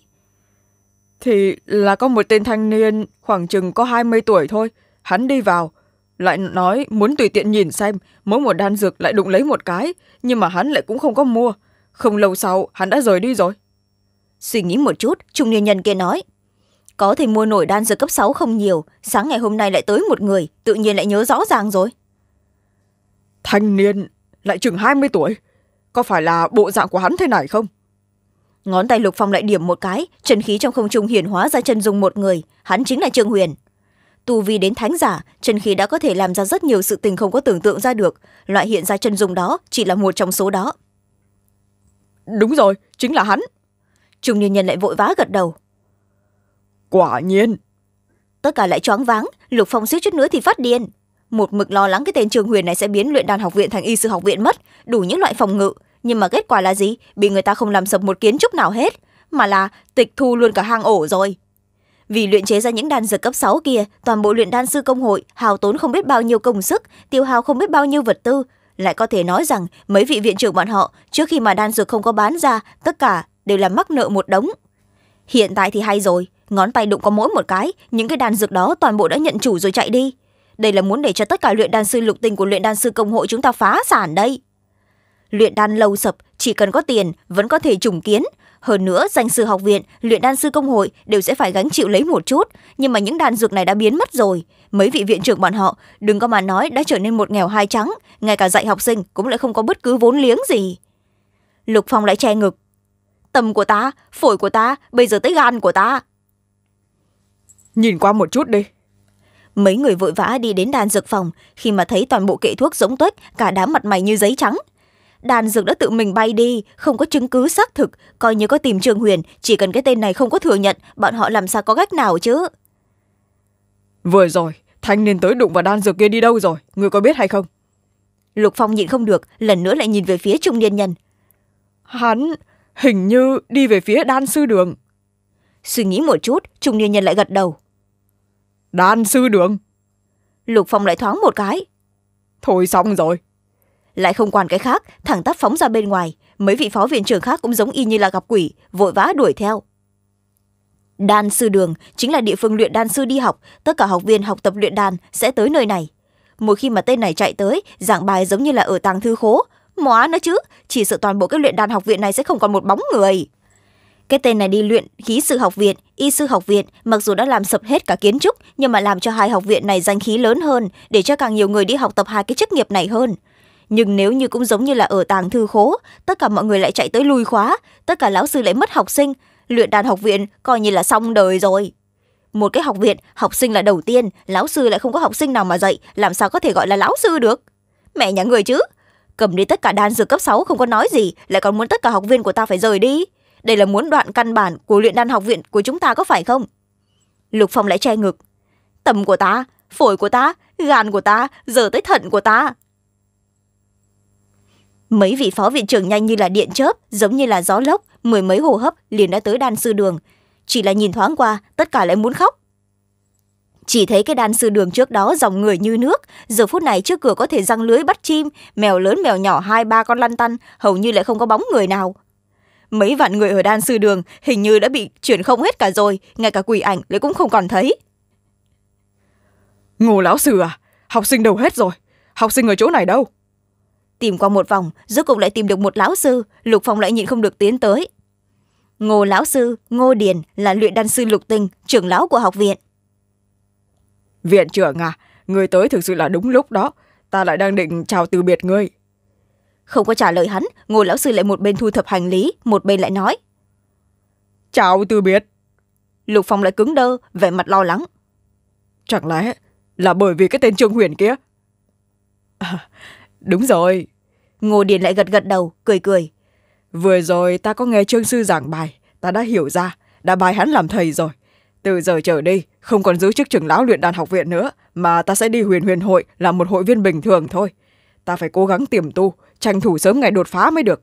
thì là có một tên thanh niên khoảng chừng có hai mươi tuổi thôi hắn đi vào lại nói muốn tùy tiện nhìn xem mỗi một đan dược lại đụng lấy một cái nhưng mà hắn lại cũng không có mua không lâu sau hắn đã rời đi rồi suy nghĩ một chút trung niên nhân kia nói có thể mua nổi đan dược cấp sáu không nhiều sáng ngày hôm nay lại tới một người tự nhiên lại nhớ rõ ràng rồi thanh niên lại chừng hai mươi tuổi có phải là bộ dạng của hắn thế này không ngón tay lục phong lại điểm một cái chân khí trong không trung hiển hóa ra chân dung một người hắn chính là trương huyền tu vi đến thánh giả chân khí đã có thể làm ra rất nhiều sự tình không có tưởng tượng ra được loại hiện ra chân dung đó chỉ là một trong số đó đúng rồi chính là hắn trung niên nhân lại vội vã gật đầu quả nhiên tất cả lại choáng váng lục phong suýt chút nữa thì phát điên một mực lo lắng cái tên trường huyền này sẽ biến luyện đàn học viện thành y sư học viện mất đủ những loại phòng ngự nhưng mà kết quả là gì bị người ta không làm sập một kiến trúc nào hết mà là tịch thu luôn cả hang ổ rồi vì luyện chế ra những đan dược cấp sáu kia toàn bộ luyện đan sư công hội hào tốn không biết bao nhiêu công sức tiêu hào không biết bao nhiêu vật tư lại có thể nói rằng mấy vị viện trưởng bọn họ trước khi mà đan dược không có bán ra tất cả đều là mắc nợ một đống hiện tại thì hay rồi ngón tay đụng có mỗi một cái những cái đan dược đó toàn bộ đã nhận chủ rồi chạy đi đây là muốn để cho tất cả luyện đan sư lục tinh của luyện đan sư công hội chúng ta phá sản đây luyện đan lâu sập chỉ cần có tiền vẫn có thể trùng kiến hơn nữa, danh sư học viện, luyện đan sư công hội đều sẽ phải gánh chịu lấy một chút, nhưng mà những đan dược này đã biến mất rồi. Mấy vị viện trưởng bọn họ, đừng có mà nói đã trở nên một nghèo hai trắng, ngay cả dạy học sinh cũng lại không có bất cứ vốn liếng gì. Lục Phong lại che ngực. Tâm của ta, phổi của ta, bây giờ tới gan của ta. Nhìn qua một chút đi. Mấy người vội vã đi đến đan dược phòng, khi mà thấy toàn bộ kệ thuốc giống tuếch, cả đám mặt mày như giấy trắng, Đàn dược đã tự mình bay đi, không có chứng cứ xác thực, coi như có tìm Trường Huyền, chỉ cần cái tên này không có thừa nhận, bọn họ làm sao có cách nào chứ? Vừa rồi, thanh niên tới đụng vào đan dược kia đi đâu rồi, Ngươi có biết hay không? Lục Phong nhịn không được, lần nữa lại nhìn về phía trung niên nhân. Hắn hình như đi về phía đan sư đường. Suy nghĩ một chút, trung niên nhân lại gật đầu. Đan sư đường? Lục Phong lại thoáng một cái. Thôi xong rồi, lại không quản cái khác thẳng tắp phóng ra bên ngoài mấy vị phó viện trưởng khác cũng giống y như là gặp quỷ vội vã đuổi theo đan sư đường chính là địa phương luyện đan sư đi học tất cả học viên học tập luyện đan sẽ tới nơi này mỗi khi mà tên này chạy tới giảng bài giống như là ở tàng thư khố móa nó chứ chỉ sợ toàn bộ cái luyện đan học viện này sẽ không còn một bóng người cái tên này đi luyện khí sư học viện y sư học viện mặc dù đã làm sập hết cả kiến trúc nhưng mà làm cho hai học viện này danh khí lớn hơn để cho càng nhiều người đi học tập hai cái chức nghiệp này hơn nhưng nếu như cũng giống như là ở tàng thư khố tất cả mọi người lại chạy tới lùi khóa tất cả lão sư lại mất học sinh luyện đàn học viện coi như là xong đời rồi một cái học viện học sinh là đầu tiên lão sư lại không có học sinh nào mà dạy làm sao có thể gọi là lão sư được mẹ nhà người chứ cầm đi tất cả đan dược cấp sáu không có nói gì lại còn muốn tất cả học viên của ta phải rời đi đây là muốn đoạn căn bản của luyện đan học viện của chúng ta có phải không lục phong lại che ngực tầm của ta phổi của ta gan của ta giờ tới thận của ta mấy vị phó viện trưởng nhanh như là điện chớp giống như là gió lốc mười mấy hồ hấp liền đã tới đan sư đường chỉ là nhìn thoáng qua tất cả lại muốn khóc chỉ thấy cái đan sư đường trước đó dòng người như nước giờ phút này trước cửa có thể răng lưới bắt chim mèo lớn mèo nhỏ hai ba con lăn tăn hầu như lại không có bóng người nào mấy vạn người ở đan sư đường hình như đã bị chuyển không hết cả rồi ngay cả quỷ ảnh lại cũng không còn thấy ngô lão sư à học sinh đâu hết rồi học sinh ở chỗ này đâu tìm qua một vòng rốt cục lại tìm được một lão sư lục phong lại nhịn không được tiến tới ngô lão sư ngô điền là luyện đan sư lục tinh trưởng lão của học viện viện trưởng à người tới thực sự là đúng lúc đó ta lại đang định chào từ biệt ngươi không có trả lời hắn ngô lão sư lại một bên thu thập hành lý một bên lại nói chào từ biệt lục phong lại cứng đơ vẻ mặt lo lắng chẳng lẽ là bởi vì cái tên trương huyền kia à, đúng rồi ngô điền lại gật gật đầu cười cười vừa rồi ta có nghe trương sư giảng bài ta đã hiểu ra đã bài hắn làm thầy rồi từ giờ trở đi không còn giữ chức trưởng lão luyện đàn học viện nữa mà ta sẽ đi huyền huyền hội làm một hội viên bình thường thôi ta phải cố gắng tiềm tu tranh thủ sớm ngày đột phá mới được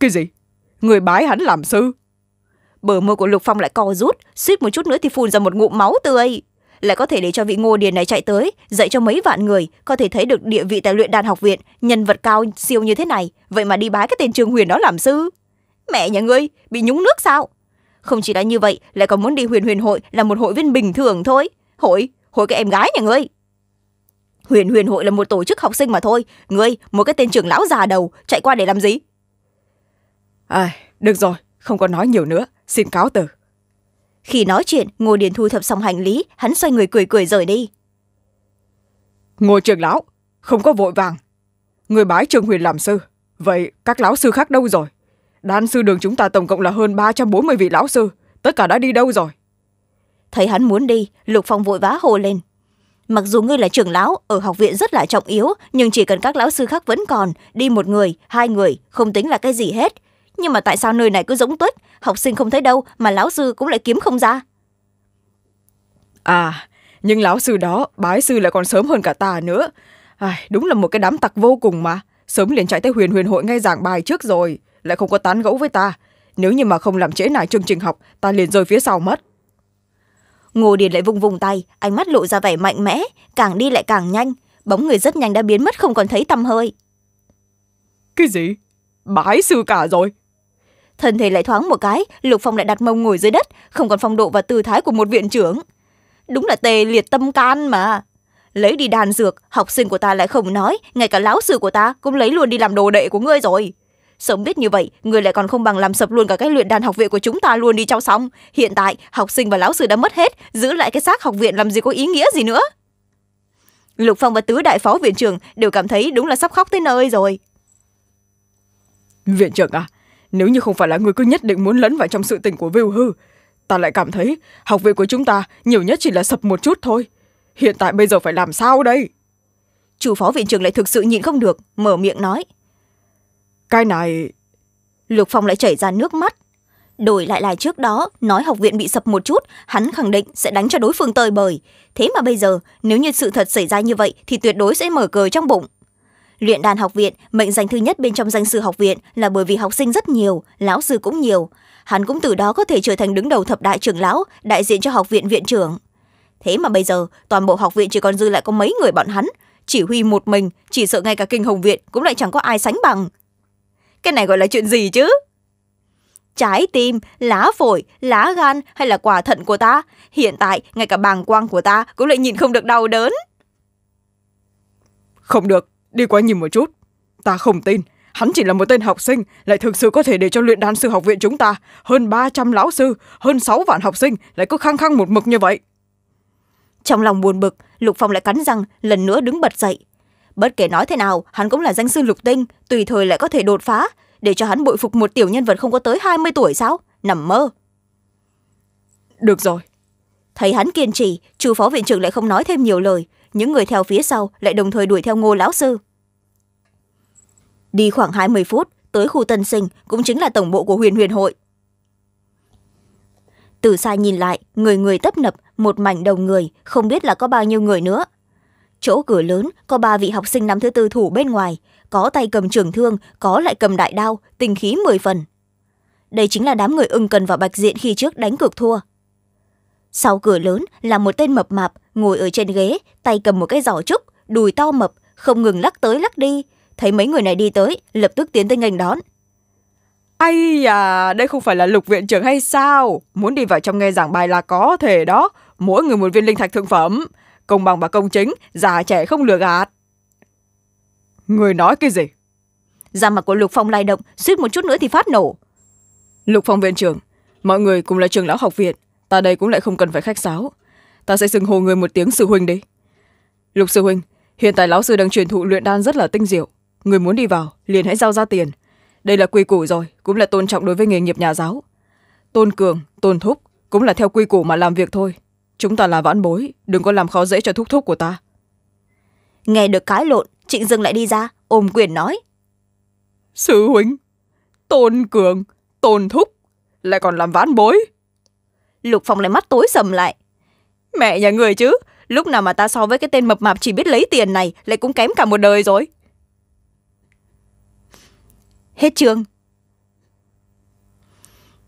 cái gì người bái hắn làm sư bờ môi của lục phong lại co rút suýt một chút nữa thì phun ra một ngụm máu tươi lại có thể để cho vị ngô điền này chạy tới dạy cho mấy vạn người có thể thấy được địa vị tại luyện đàn học viện nhân vật cao siêu như thế này vậy mà đi bái cái tên trường huyền đó làm sư mẹ nhà ngươi bị nhúng nước sao không chỉ là như vậy lại còn muốn đi huyền huyền hội là một hội viên bình thường thôi hội hội cái em gái nhà ngươi huyền huyền hội là một tổ chức học sinh mà thôi ngươi một cái tên trưởng lão già đầu chạy qua để làm gì à, được rồi không có nói nhiều nữa xin cáo từ khi nói chuyện ngô điền thu thập xong hành lý hắn xoay người cười cười rời đi ngô trường lão không có vội vàng người bái trường huyền làm sư vậy các lão sư khác đâu rồi đan sư đường chúng ta tổng cộng là hơn ba trăm bốn mươi vị lão sư tất cả đã đi đâu rồi thấy hắn muốn đi lục phong vội vã hồ lên mặc dù ngươi là trưởng lão ở học viện rất là trọng yếu nhưng chỉ cần các lão sư khác vẫn còn đi một người hai người không tính là cái gì hết nhưng mà tại sao nơi này cứ giống tuyết học sinh không thấy đâu mà lão sư cũng lại kiếm không ra à nhưng lão sư đó bái sư lại còn sớm hơn cả ta nữa à, đúng là một cái đám tặc vô cùng mà sớm liền chạy tới huyền huyền hội ngay giảng bài trước rồi lại không có tán gẫu với ta nếu như mà không làm trễ nải chương trình học ta liền rơi phía sau mất ngô điền lại vung vung tay ánh mắt lộ ra vẻ mạnh mẽ càng đi lại càng nhanh bóng người rất nhanh đã biến mất không còn thấy tầm hơi cái gì bái sư cả rồi thân thể lại thoáng một cái lục phong lại đặt mông ngồi dưới đất không còn phong độ và tư thái của một viện trưởng đúng là tề liệt tâm can mà lấy đi đàn dược học sinh của ta lại không nói ngay cả lão sư của ta cũng lấy luôn đi làm đồ đệ của ngươi rồi sớm biết như vậy người lại còn không bằng làm sập luôn cả cái luyện đàn học viện của chúng ta luôn đi trong xong hiện tại học sinh và lão sư đã mất hết giữ lại cái xác học viện làm gì có ý nghĩa gì nữa lục phong và tứ đại phó viện trưởng đều cảm thấy đúng là sắp khóc tới nơi rồi viện trưởng à nếu như không phải là người cứ nhất định muốn lẫn vào trong sự tình của viu hư ta lại cảm thấy học viện của chúng ta nhiều nhất chỉ là sập một chút thôi hiện tại bây giờ phải làm sao đây chủ phó viện trưởng lại thực sự nhịn không được mở miệng nói cái này lục phong lại chảy ra nước mắt đổi lại là trước đó nói học viện bị sập một chút hắn khẳng định sẽ đánh cho đối phương tơi bời thế mà bây giờ nếu như sự thật xảy ra như vậy thì tuyệt đối sẽ mở cờ trong bụng luyện đàn học viện mệnh danh thứ nhất bên trong danh sư học viện là bởi vì học sinh rất nhiều lão sư cũng nhiều hắn cũng từ đó có thể trở thành đứng đầu thập đại trưởng lão đại diện cho học viện viện trưởng thế mà bây giờ toàn bộ học viện chỉ còn dư lại có mấy người bọn hắn chỉ huy một mình chỉ sợ ngay cả kinh hồng viện cũng lại chẳng có ai sánh bằng cái này gọi là chuyện gì chứ trái tim lá phổi lá gan hay là quả thận của ta hiện tại ngay cả bàng quang của ta cũng lại nhìn không được đau đớn không được đi qua nhìn một chút ta không tin hắn chỉ là một tên học sinh lại thực sự có thể để cho luyện đan sư học viện chúng ta hơn ba trăm lão sư hơn sáu vạn học sinh lại cứ khăng khăng một mực như vậy trong lòng buồn bực lục phong lại cắn răng lần nữa đứng bật dậy bất kể nói thế nào hắn cũng là danh sư lục tinh tùy thời lại có thể đột phá để cho hắn bội phục một tiểu nhân vật không có tới hai mươi tuổi sao nằm mơ được rồi thấy hắn kiên trì chu phó viện trưởng lại không nói thêm nhiều lời những người theo phía sau lại đồng thời đuổi theo ngô lão sư đi khoảng hai mươi phút tới khu tân sinh cũng chính là tổng bộ của huyền huyền hội từ xa nhìn lại người người tấp nập một mảnh đầu người không biết là có bao nhiêu người nữa chỗ cửa lớn có ba vị học sinh năm thứ tư thủ bên ngoài có tay cầm trường thương có lại cầm đại đao tình khí mười phần đây chính là đám người ưng cần vào bạch diện khi trước đánh cược thua sau cửa lớn là một tên mập mạp ngồi ở trên ghế tay cầm một cái giỏ trúc đùi to mập không ngừng lắc tới lắc đi thấy mấy người này đi tới lập tức tiến tới nghênh đón Ây à, đây không phải là lục viện trưởng hay sao? Muốn đi vào trong nghe giảng bài là có thể đó. Mỗi người một viên linh thạch thượng phẩm. Công bằng và công chính, già trẻ không lừa gạt. Người nói cái gì? Da mặt của Lục Phong lai động, suýt một chút nữa thì phát nổ. Lục Phong viện trưởng, mọi người cùng là trường lão học viện. Ta đây cũng lại không cần phải khách sáo. Ta sẽ xưng hô người một tiếng sư huynh đi. Lục sư huynh, hiện tại lão sư đang truyền thụ luyện đan rất là tinh diệu người muốn đi vào liền hãy giao ra tiền đây là quy củ rồi cũng là tôn trọng đối với nghề nghiệp nhà giáo tôn cường tôn thúc cũng là theo quy củ mà làm việc thôi chúng ta là vãn bối đừng có làm khó dễ cho thúc thúc của ta nghe được cái lộn trịnh dừng lại đi ra ôm quyền nói sư huynh tôn cường tôn thúc lại còn làm vãn bối lục phong lại mắt tối sầm lại mẹ nhà người chứ lúc nào mà ta so với cái tên mập mạp chỉ biết lấy tiền này lại cũng kém cả một đời rồi hết chương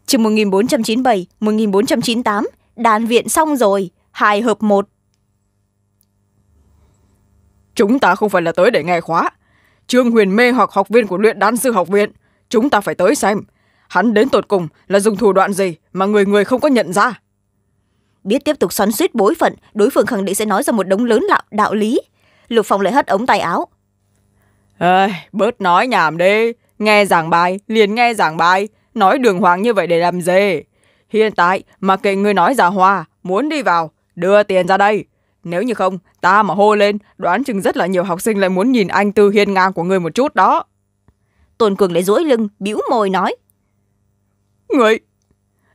chương một nghìn bốn trăm chín mươi bảy một nghìn bốn trăm chín mươi tám đàn viện xong rồi hai hợp một chúng ta không phải là tới để nghe khóa trương huyền mê hoặc học viên của luyện đan sư học viện chúng ta phải tới xem hắn đến tột cùng là dùng thủ đoạn gì mà người người không có nhận ra biết tiếp tục xoắn suýt bối phận đối phương khẳng định sẽ nói ra một đống lớn lạo đạo lý lục phong lại hất ống tay áo Ê, bớt nói nhảm đi Nghe giảng bài, liền nghe giảng bài, nói đường hoàng như vậy để làm gì? Hiện tại, mà kệ người nói giả hoa, muốn đi vào, đưa tiền ra đây. Nếu như không, ta mà hô lên, đoán chừng rất là nhiều học sinh lại muốn nhìn anh tư hiên ngang của người một chút đó. Tôn Cường lại duỗi lưng, bĩu môi nói. Người!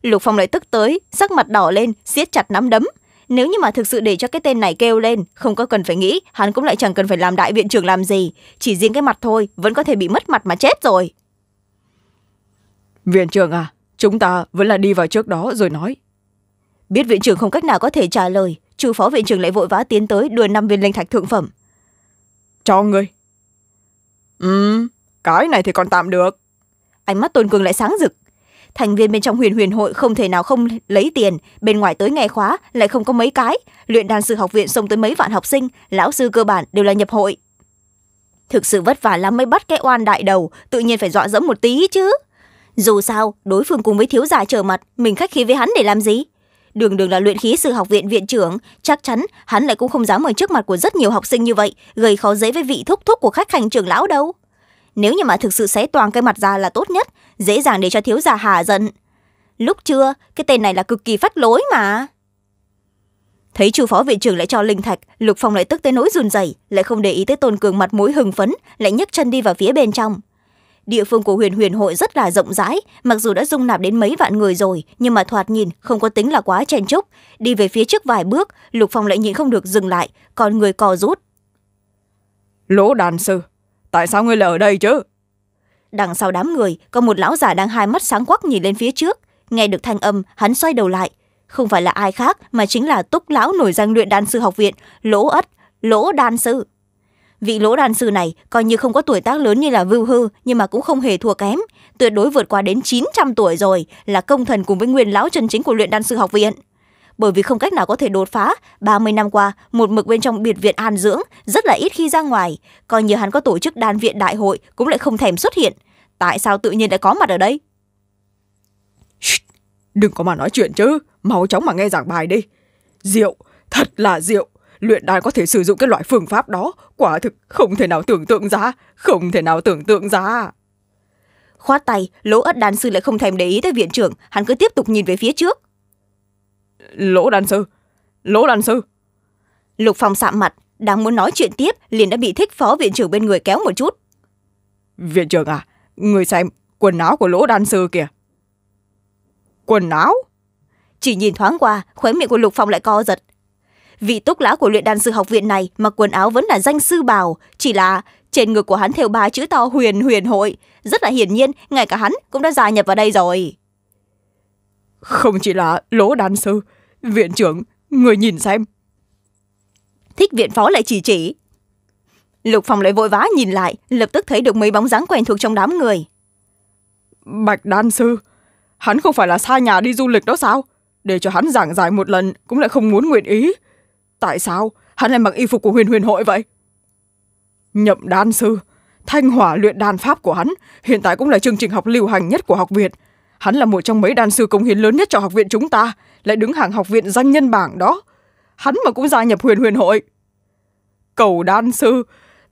Lục Phong lại tức tới, sắc mặt đỏ lên, siết chặt nắm đấm nếu như mà thực sự để cho cái tên này kêu lên không có cần phải nghĩ hắn cũng lại chẳng cần phải làm đại viện trưởng làm gì chỉ riêng cái mặt thôi vẫn có thể bị mất mặt mà chết rồi viện trưởng à chúng ta vẫn là đi vào trước đó rồi nói biết viện trưởng không cách nào có thể trả lời trừ phó viện trưởng lại vội vã tiến tới đưa năm viên linh thạch thượng phẩm cho người ừ cái này thì còn tạm được ánh mắt tôn cường lại sáng rực thành viên bên trong huyền huyền hội không thể nào không lấy tiền bên ngoài tới nghe khóa lại không có mấy cái luyện đàn sư học viện xông tới mấy vạn học sinh lão sư cơ bản đều là nhập hội thực sự vất vả lắm mới bắt cái oan đại đầu tự nhiên phải dọa dẫm một tí chứ dù sao đối phương cùng với thiếu gia trở mặt mình khách khí với hắn để làm gì đường đường là luyện khí sư học viện viện trưởng chắc chắn hắn lại cũng không dám ở trước mặt của rất nhiều học sinh như vậy gây khó dễ với vị thúc thúc của khách hành trưởng lão đâu nếu như mà thực sự xé toàn cái mặt ra là tốt nhất dễ dàng để cho thiếu gia hà giận lúc chưa cái tên này là cực kỳ phát lối mà thấy chu phó viện trưởng lại cho linh thạch lục phong lại tức tới nỗi run rẩy lại không để ý tới tôn cường mặt mũi hừng phấn lại nhấc chân đi vào phía bên trong địa phương của huyền huyền hội rất là rộng rãi mặc dù đã dung nạp đến mấy vạn người rồi nhưng mà thoạt nhìn không có tính là quá chen chúc đi về phía trước vài bước lục phong lại nhịn không được dừng lại còn người cò rút lỗ đàn sư tại sao ngươi lại ở đây chứ đằng sau đám người có một lão già đang hai mắt sáng quắc nhìn lên phía trước nghe được thanh âm hắn xoay đầu lại không phải là ai khác mà chính là túc lão nổi danh luyện đan sư học viện lỗ ất lỗ đan sư vị lỗ đan sư này coi như không có tuổi tác lớn như là vưu hư nhưng mà cũng không hề thua kém tuyệt đối vượt qua đến chín trăm tuổi rồi là công thần cùng với nguyên lão chân chính của luyện đan sư học viện bởi vì không cách nào có thể đột phá ba mươi năm qua một mực bên trong biệt viện an dưỡng rất là ít khi ra ngoài coi như hắn có tổ chức đan viện đại hội cũng lại không thèm xuất hiện tại sao tự nhiên lại có mặt ở đây Shh, đừng có mà nói chuyện chứ mau chóng mà nghe giảng bài đi rượu thật là rượu luyện đan có thể sử dụng cái loại phương pháp đó quả thực không thể nào tưởng tượng ra không thể nào tưởng tượng ra khoát tay lỗ ất đàn sư lại không thèm để ý tới viện trưởng hắn cứ tiếp tục nhìn về phía trước Lỗ đan sư Lỗ đan sư Lục Phong sạm mặt đang muốn nói chuyện tiếp liền đã bị thích phó viện trưởng bên người kéo một chút Viện trưởng à Người xem quần áo của lỗ đan sư kìa Quần áo Chỉ nhìn thoáng qua khóe miệng của Lục Phong lại co giật Vị túc lão của luyện đan sư học viện này mà quần áo vẫn là danh sư bào Chỉ là trên ngực của hắn theo ba chữ to huyền huyền hội Rất là hiển nhiên ngay cả hắn cũng đã gia nhập vào đây rồi không chỉ là lỗ đan sư, viện trưởng, người nhìn xem. Thích viện phó lại chỉ chỉ. Lục phòng lại vội vã nhìn lại, lập tức thấy được mấy bóng dáng quen thuộc trong đám người. Bạch đan sư, hắn không phải là xa nhà đi du lịch đó sao? Để cho hắn giảng giải một lần cũng lại không muốn nguyện ý. Tại sao hắn lại mặc y phục của huyền huyền hội vậy? Nhậm đan sư, thanh hỏa luyện đan pháp của hắn hiện tại cũng là chương trình học lưu hành nhất của học viện Hắn là một trong mấy đan sư cống hiến lớn nhất cho học viện chúng ta, lại đứng hàng học viện danh nhân bảng đó. Hắn mà cũng gia nhập huyền huyền hội. Cầu đan sư,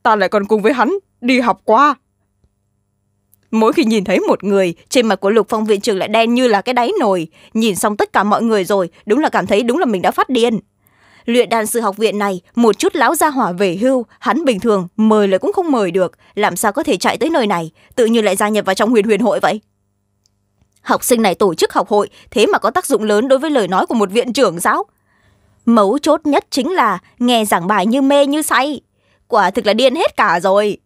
ta lại còn cùng với hắn đi học qua. Mỗi khi nhìn thấy một người, trên mặt của Lục Phong viện trưởng lại đen như là cái đáy nồi. Nhìn xong tất cả mọi người rồi, đúng là cảm thấy đúng là mình đã phát điên. Luyện đàn sư học viện này, một chút lão gia hỏa về hưu, hắn bình thường, mời lại cũng không mời được. Làm sao có thể chạy tới nơi này, tự nhiên lại gia nhập vào trong huyền huyền hội vậy? học sinh này tổ chức học hội thế mà có tác dụng lớn đối với lời nói của một viện trưởng giáo mấu chốt nhất chính là nghe giảng bài như mê như say quả thực là điên hết cả rồi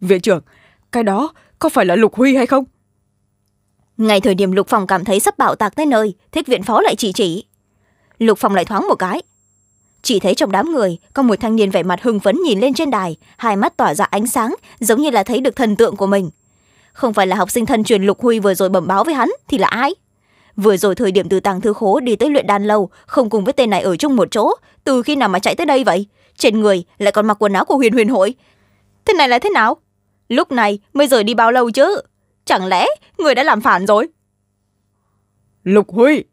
viện trưởng cái đó có phải là lục huy hay không ngay thời điểm lục phòng cảm thấy sắp bạo tạc tới nơi thích viện phó lại chỉ chỉ lục phòng lại thoáng một cái chỉ thấy trong đám người có một thanh niên vẻ mặt hưng phấn nhìn lên trên đài hai mắt tỏa ra ánh sáng giống như là thấy được thần tượng của mình không phải là học sinh thân truyền lục huy vừa rồi bẩm báo với hắn thì là ai vừa rồi thời điểm từ tàng thư khố đi tới luyện đan lâu không cùng với tên này ở chung một chỗ từ khi nào mà chạy tới đây vậy trên người lại còn mặc quần áo của huyền huyền hội thế này là thế nào lúc này mới rời đi bao lâu chứ chẳng lẽ người đã làm phản rồi lục huy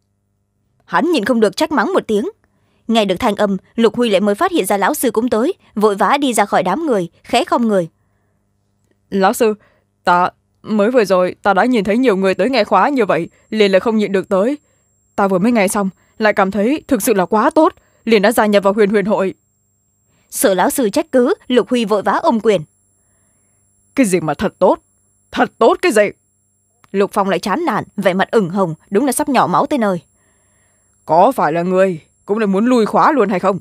hắn nhìn không được trách mắng một tiếng nghe được thanh âm lục huy lại mới phát hiện ra lão sư cũng tới vội vã đi ra khỏi đám người khẽ không người lão sư ta mới vừa rồi ta đã nhìn thấy nhiều người tới nghe khóa như vậy liền là không nhịn được tới ta vừa mới nghe xong lại cảm thấy thực sự là quá tốt liền đã gia nhập vào huyền huyền hội sở lão sư trách cứ lục huy vội vã ôm quyền cái gì mà thật tốt thật tốt cái gì lục phong lại chán nản vẻ mặt ửng hồng đúng là sắp nhỏ máu tới nơi có phải là người cũng là muốn lui khóa luôn hay không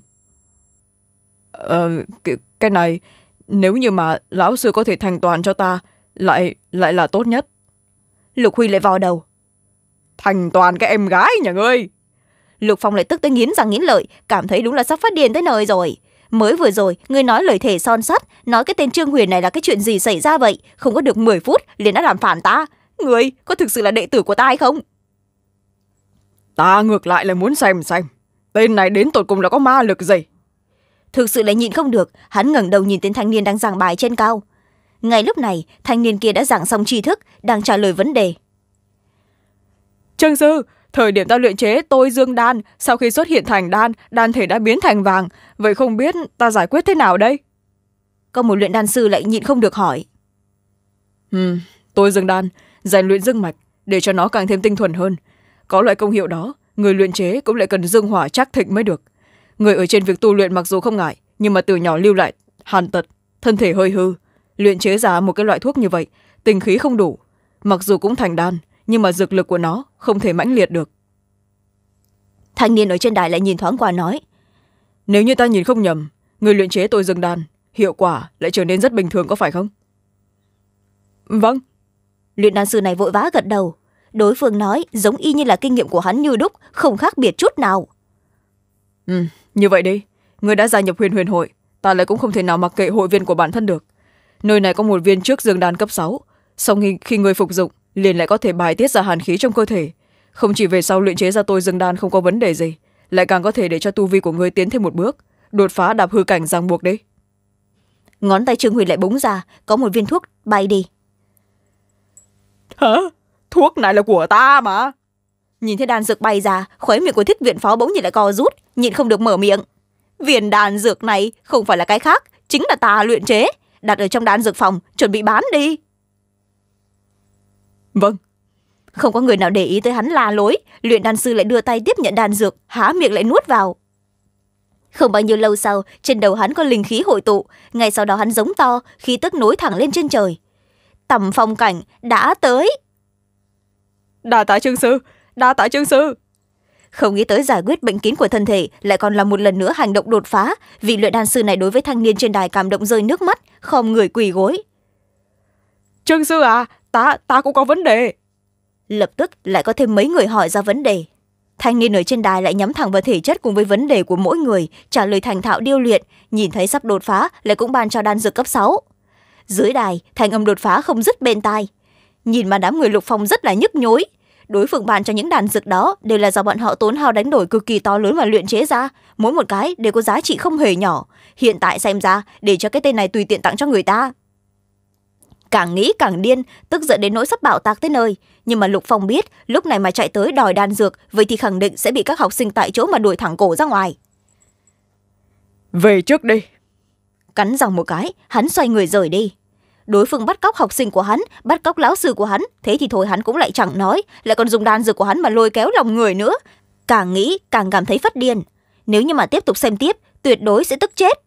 ờ cái, cái này nếu như mà lão sư có thể thành toàn cho ta lại lại là tốt nhất lục huy lại vào đầu thành toàn cái em gái nhà ngươi lục phong lại tức tới nghiến rằng nghiến lợi cảm thấy đúng là sắp phát điên tới nơi rồi mới vừa rồi ngươi nói lời thể son sắt nói cái tên trương huyền này là cái chuyện gì xảy ra vậy không có được 10 phút liền đã làm phản ta ngươi có thực sự là đệ tử của ta hay không ta ngược lại là muốn xem xem tên này đến tột cùng là có ma lực gì thực sự là nhịn không được hắn ngẩng đầu nhìn tên thanh niên đang giảng bài trên cao ngay lúc này thanh niên kia đã giảng xong tri thức đang trả lời vấn đề trương sư thời điểm ta luyện chế tôi dương đan sau khi xuất hiện thành đan đan thể đã biến thành vàng vậy không biết ta giải quyết thế nào đây có một luyện đan sư lại nhịn không được hỏi ừ tôi dương đan rèn luyện dương mạch để cho nó càng thêm tinh thuần hơn có loại công hiệu đó người luyện chế cũng lại cần dương hỏa chắc thịnh mới được người ở trên việc tu luyện mặc dù không ngại nhưng mà từ nhỏ lưu lại hàn tật thân thể hơi hư luyện chế ra một cái loại thuốc như vậy tình khí không đủ mặc dù cũng thành đan nhưng mà dược lực của nó không thể mãnh liệt được thanh niên ở trên đài lại nhìn thoáng qua nói nếu như ta nhìn không nhầm người luyện chế tôi dừng đan hiệu quả lại trở nên rất bình thường có phải không vâng luyện đan sư này vội vã gật đầu đối phương nói giống y như là kinh nghiệm của hắn như đúc không khác biệt chút nào ừ như vậy đi người đã gia nhập huyền huyền hội ta lại cũng không thể nào mặc kệ hội viên của bản thân được nơi này có một viên trước dương đan cấp sáu sau khi, khi người phục dụng liền lại có thể bài tiết ra hàn khí trong cơ thể không chỉ về sau luyện chế ra tôi dương đan không có vấn đề gì lại càng có thể để cho tu vi của người tiến thêm một bước đột phá đạp hư cảnh ràng buộc đấy ngón tay trương huyền lại búng ra có một viên thuốc bay đi hả thuốc này là của ta mà nhìn thấy đàn dược bay ra khóe miệng của thích viện phó bỗng nhiên lại co rút nhịn không được mở miệng viên đàn dược này không phải là cái khác chính là ta luyện chế đặt ở trong đan dược phòng chuẩn bị bán đi vâng không có người nào để ý tới hắn la lối luyện đan sư lại đưa tay tiếp nhận đan dược há miệng lại nuốt vào không bao nhiêu lâu sau trên đầu hắn có linh khí hội tụ ngay sau đó hắn giống to khí tức nối thẳng lên trên trời tầm phong cảnh đã tới đa tạ trương sư đa tạ trương sư không nghĩ tới giải quyết bệnh kín của thân thể lại còn là một lần nữa hành động đột phá vì luyện đan sư này đối với thanh niên trên đài cảm động rơi nước mắt không người quỳ gối. Trương sư à, ta, ta cũng có vấn đề. Lập tức lại có thêm mấy người hỏi ra vấn đề. Thanh niên ở trên đài lại nhắm thẳng vào thể chất cùng với vấn đề của mỗi người, trả lời thành thạo điêu luyện, nhìn thấy sắp đột phá lại cũng ban cho đan dược cấp sáu. Dưới đài, thành âm đột phá không dứt bên tai. Nhìn mà đám người lục phong rất là nhức nhối, đối phương bàn cho những đàn dược đó đều là do bọn họ tốn hao đánh đổi cực kỳ to lớn và luyện chế ra mỗi một cái đều có giá trị không hề nhỏ hiện tại xem ra để cho cái tên này tùy tiện tặng cho người ta càng nghĩ càng điên tức giận đến nỗi sắp bạo tạc tới nơi nhưng mà lục phong biết lúc này mà chạy tới đòi đan dược vậy thì khẳng định sẽ bị các học sinh tại chỗ mà đuổi thẳng cổ ra ngoài về trước đi cắn dòng một cái hắn xoay người rời đi đối phương bắt cóc học sinh của hắn bắt cóc lão sư của hắn thế thì thôi hắn cũng lại chẳng nói lại còn dùng đan dược của hắn mà lôi kéo lòng người nữa càng nghĩ càng cảm thấy phát điên nếu như mà tiếp tục xem tiếp tuyệt đối sẽ tức chết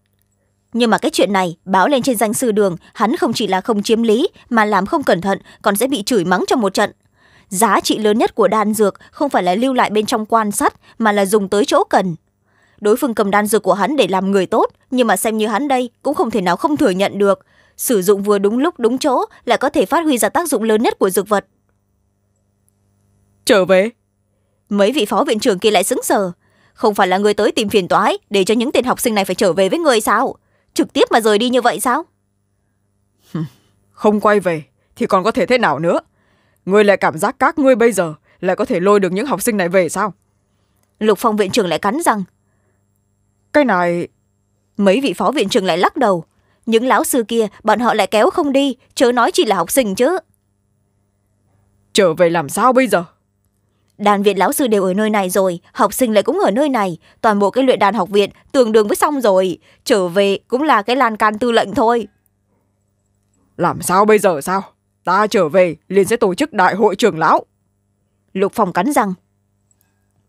nhưng mà cái chuyện này báo lên trên danh sư đường hắn không chỉ là không chiếm lý mà làm không cẩn thận còn sẽ bị chửi mắng trong một trận giá trị lớn nhất của đan dược không phải là lưu lại bên trong quan sát mà là dùng tới chỗ cần đối phương cầm đan dược của hắn để làm người tốt nhưng mà xem như hắn đây cũng không thể nào không thừa nhận được sử dụng vừa đúng lúc đúng chỗ là có thể phát huy ra tác dụng lớn nhất của dược vật trở về mấy vị phó viện trưởng kia lại xứng sở không phải là người tới tìm phiền toái để cho những tên học sinh này phải trở về với người sao trực tiếp mà rời đi như vậy sao không quay về thì còn có thể thế nào nữa người lại cảm giác các ngươi bây giờ lại có thể lôi được những học sinh này về sao lục phong viện trưởng lại cắn răng. cái này mấy vị phó viện trưởng lại lắc đầu những lão sư kia bọn họ lại kéo không đi chớ nói chỉ là học sinh chứ trở về làm sao bây giờ đàn viện lão sư đều ở nơi này rồi học sinh lại cũng ở nơi này toàn bộ cái luyện đàn học viện tường đường với xong rồi trở về cũng là cái lan can tư lệnh thôi làm sao bây giờ sao ta trở về liền sẽ tổ chức đại hội trưởng lão lục phòng cắn răng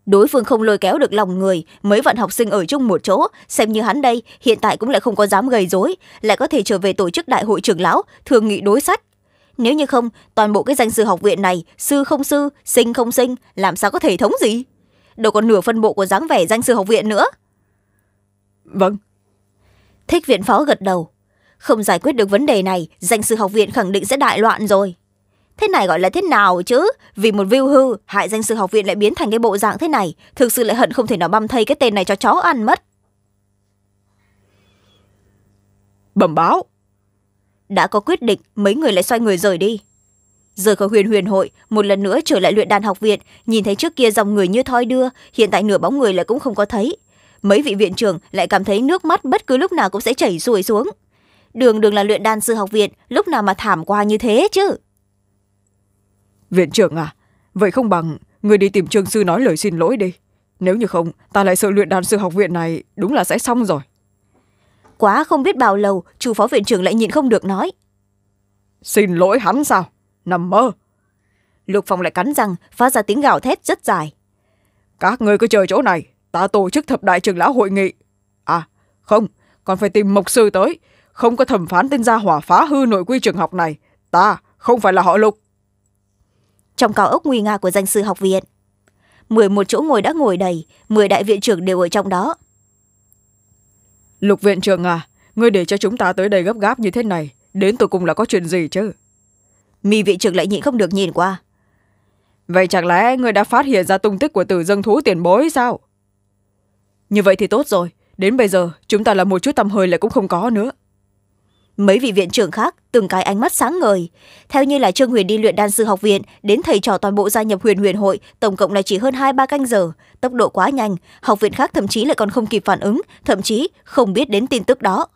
đối phương không lôi kéo được lòng người mấy vạn học sinh ở chung một chỗ xem như hắn đây hiện tại cũng lại không có dám gây dối lại có thể trở về tổ chức đại hội trưởng lão thường nghị đối sách nếu như không toàn bộ cái danh sư học viện này sư không sư sinh không sinh làm sao có thể thống gì đâu còn nửa phân bộ của dáng vẻ danh sư học viện nữa vâng thích viện phó gật đầu không giải quyết được vấn đề này danh sư học viện khẳng định sẽ đại loạn rồi Thế này gọi là thế nào chứ? Vì một view hư, hại danh sự học viện lại biến thành cái bộ dạng thế này. Thực sự lại hận không thể nào băm thây cái tên này cho chó ăn mất. bầm báo. Đã có quyết định, mấy người lại xoay người rời đi. Rời khỏi huyền huyền hội, một lần nữa trở lại luyện đàn học viện, nhìn thấy trước kia dòng người như thoi đưa, hiện tại nửa bóng người lại cũng không có thấy. Mấy vị viện trưởng lại cảm thấy nước mắt bất cứ lúc nào cũng sẽ chảy xuôi xuống. Đường đường là luyện đan sư học viện, lúc nào mà thảm qua như thế chứ? viện trưởng à vậy không bằng người đi tìm trường sư nói lời xin lỗi đi nếu như không ta lại sợ luyện đàn sư học viện này đúng là sẽ xong rồi quá không biết bao lâu chủ phó viện trưởng lại nhịn không được nói xin lỗi hắn sao nằm mơ lục phòng lại cắn răng phát ra tiếng gào thét rất dài các người cứ chờ chỗ này ta tổ chức thập đại trường lão hội nghị à không còn phải tìm mộc sư tới không có thẩm phán tên gia hỏa phá hư nội quy trường học này ta không phải là họ lục trong cao ốc nguy nga của danh sư học viện mười một chỗ ngồi đã ngồi đầy mười đại viện trưởng đều ở trong đó lục viện trưởng à ngươi để cho chúng ta tới đây gấp gáp như thế này đến tôi cùng là có chuyện gì chứ mi viện trưởng lại nhịn không được nhìn qua vậy chẳng lẽ ngươi đã phát hiện ra tung tích của tử dân thú tiền bối sao như vậy thì tốt rồi đến bây giờ chúng ta là một chút tâm hơi lại cũng không có nữa mấy vị viện trưởng khác từng cái ánh mắt sáng ngời theo như là trương huyền đi luyện đan sư học viện đến thầy trò toàn bộ gia nhập huyền huyền hội tổng cộng là chỉ hơn hai ba canh giờ tốc độ quá nhanh học viện khác thậm chí lại còn không kịp phản ứng thậm chí không biết đến tin tức đó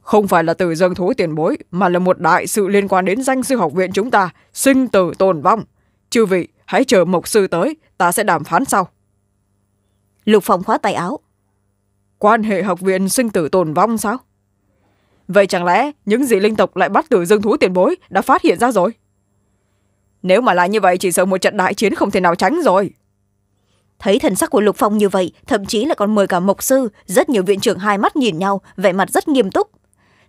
không phải là từ dân thú tiền bối mà là một đại sự liên quan đến danh sư học viện chúng ta sinh tử tồn vong chư vị hãy chờ mộc sư tới ta sẽ đàm phán sau lục phòng khóa tay áo quan hệ học viện sinh tử tồn vong sao vậy chẳng lẽ những dị linh tộc lại bắt từ dương thú tiền bối đã phát hiện ra rồi nếu mà lại như vậy chỉ sợ một trận đại chiến không thể nào tránh rồi thấy thần sắc của lục phong như vậy thậm chí là còn mời cả mộc sư rất nhiều viện trưởng hai mắt nhìn nhau vẻ mặt rất nghiêm túc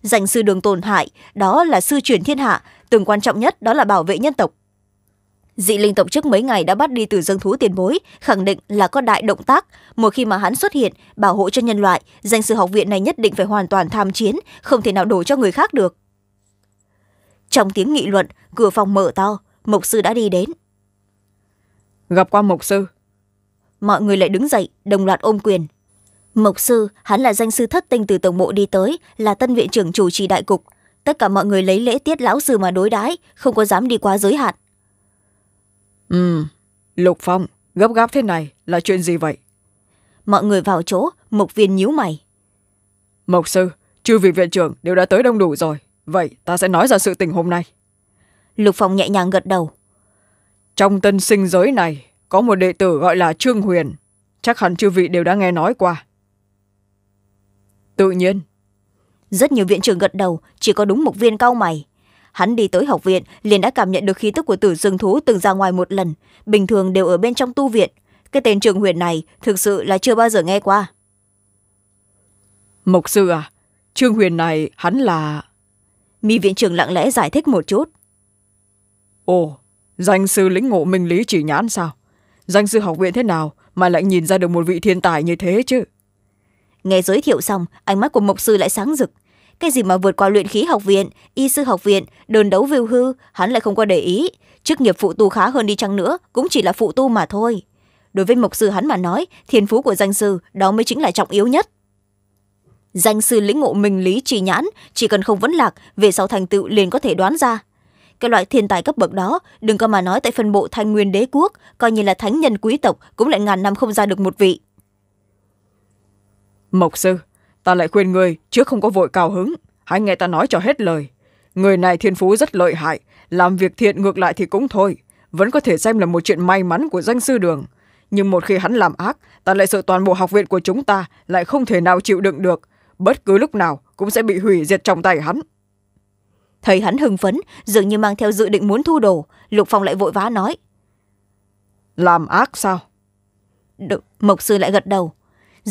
danh sư đường tồn hại đó là sư truyền thiên hạ từng quan trọng nhất đó là bảo vệ nhân tộc dị linh tộc chức mấy ngày đã bắt đi từ dân thú tiền bối khẳng định là có đại động tác một khi mà hắn xuất hiện bảo hộ cho nhân loại danh sư học viện này nhất định phải hoàn toàn tham chiến không thể nào đổ cho người khác được trong tiếng nghị luận cửa phòng mở to mộc sư đã đi đến gặp qua mộc sư mọi người lại đứng dậy đồng loạt ôm quyền mộc sư hắn là danh sư thất tinh từ tổng bộ đi tới là tân viện trưởng chủ trì đại cục tất cả mọi người lấy lễ tiết lão sư mà đối đãi không có dám đi quá giới hạn Ừ, Lục Phong, gấp gáp thế này là chuyện gì vậy? Mọi người vào chỗ, mục viên nhíu mày. Mộc sư, chư vị viện trưởng đều đã tới đông đủ rồi. Vậy ta sẽ nói ra sự tình hôm nay. Lục Phong nhẹ nhàng gật đầu. Trong tân sinh giới này, có một đệ tử gọi là Trương Huyền. Chắc hẳn chư vị đều đã nghe nói qua. Tự nhiên. Rất nhiều viện trưởng gật đầu, chỉ có đúng mục viên cao mày hắn đi tới học viện liền đã cảm nhận được khí tức của tử dương thú từng ra ngoài một lần bình thường đều ở bên trong tu viện cái tên trường huyền này thực sự là chưa bao giờ nghe qua mộc sư à trương huyền này hắn là mi viện trưởng lặng lẽ giải thích một chút ồ danh sư lĩnh ngộ minh lý chỉ nhãn sao danh sư học viện thế nào mà lại nhìn ra được một vị thiên tài như thế chứ nghe giới thiệu xong ánh mắt của mộc sư lại sáng rực cái gì mà vượt qua luyện khí học viện y sư học viện đơn đấu viêu hư hắn lại không qua để ý chức nghiệp phụ tu khá hơn đi chăng nữa cũng chỉ là phụ tu mà thôi đối với mộc sư hắn mà nói thiên phú của danh sư đó mới chính là trọng yếu nhất danh sư lĩnh ngộ mình lý trì nhãn chỉ cần không vấn lạc về sau thành tựu liền có thể đoán ra cái loại thiên tài cấp bậc đó đừng có mà nói tại phân bộ thanh nguyên đế quốc coi như là thánh nhân quý tộc cũng lại ngàn năm không ra được một vị mộc sư ta lại khuyên ngươi trước không có vội cao hứng hãy nghe ta nói cho hết lời người này thiên phú rất lợi hại làm việc thiện ngược lại thì cũng thôi vẫn có thể xem là một chuyện may mắn của danh sư đường nhưng một khi hắn làm ác ta lại sợ toàn bộ học viện của chúng ta lại không thể nào chịu đựng được bất cứ lúc nào cũng sẽ bị hủy diệt trong tay hắn thấy hắn hưng phấn dường như mang theo dự định muốn thu đồ lục phong lại vội vã nói làm ác sao mộc sư lại gật đầu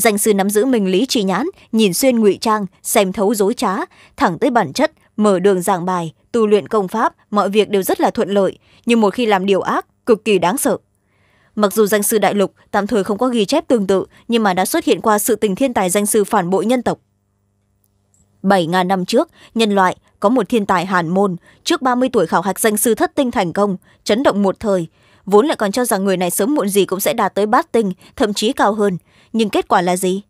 danh sư nắm giữ mình lý trị nhãn nhìn xuyên ngụy trang xem thấu dối trá thẳng tới bản chất mở đường giảng bài tu luyện công pháp mọi việc đều rất là thuận lợi nhưng một khi làm điều ác cực kỳ đáng sợ mặc dù danh sư đại lục tạm thời không có ghi chép tương tự nhưng mà đã xuất hiện qua sự tình thiên tài danh sư phản bội nhân tộc bảy ngàn năm trước nhân loại có một thiên tài hàn môn trước ba mươi tuổi khảo hạch danh sư thất tinh thành công chấn động một thời vốn lại còn cho rằng người này sớm muộn gì cũng sẽ đạt tới bát tinh thậm chí cao hơn nhưng kết quả là gì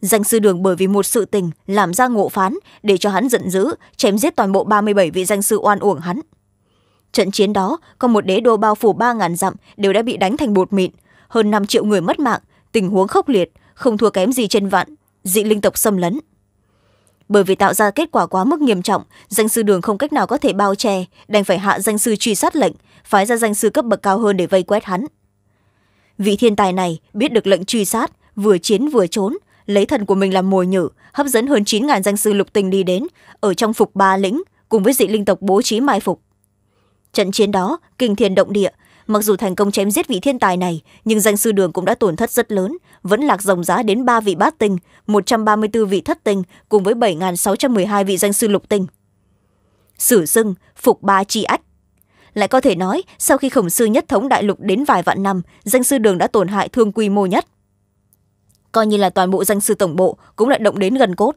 danh sư đường bởi vì một sự tình làm ra ngộ phán để cho hắn giận dữ chém giết toàn bộ ba mươi bảy vị danh sư oan uổng hắn trận chiến đó có một đế đô bao phủ ba ngàn dặm đều đã bị đánh thành bột mịn hơn năm triệu người mất mạng tình huống khốc liệt không thua kém gì trên vạn dị linh tộc xâm lấn bởi vì tạo ra kết quả quá mức nghiêm trọng danh sư đường không cách nào có thể bao che đành phải hạ danh sư truy sát lệnh phái ra danh sư cấp bậc cao hơn để vây quét hắn vị thiên tài này biết được lệnh truy sát vừa chiến vừa trốn lấy thần của mình làm mồi nhử hấp dẫn hơn chín danh sư lục tình đi đến ở trong phục ba lĩnh cùng với dị linh tộc bố trí mai phục trận chiến đó kinh thiên động địa mặc dù thành công chém giết vị thiên tài này nhưng danh sư đường cũng đã tổn thất rất lớn vẫn lạc dòng giá đến ba vị bát tinh một trăm ba mươi bốn vị thất tinh cùng với bảy sáu trăm m ư ơ i hai vị danh sư lục tinh sử dưng phục ba chi ách lại có thể nói sau khi khổng sư nhất thống đại lục đến vài vạn năm danh sư đường đã tổn hại thương quy mô nhất coi như là toàn bộ danh sư tổng bộ cũng lại động đến gần cốt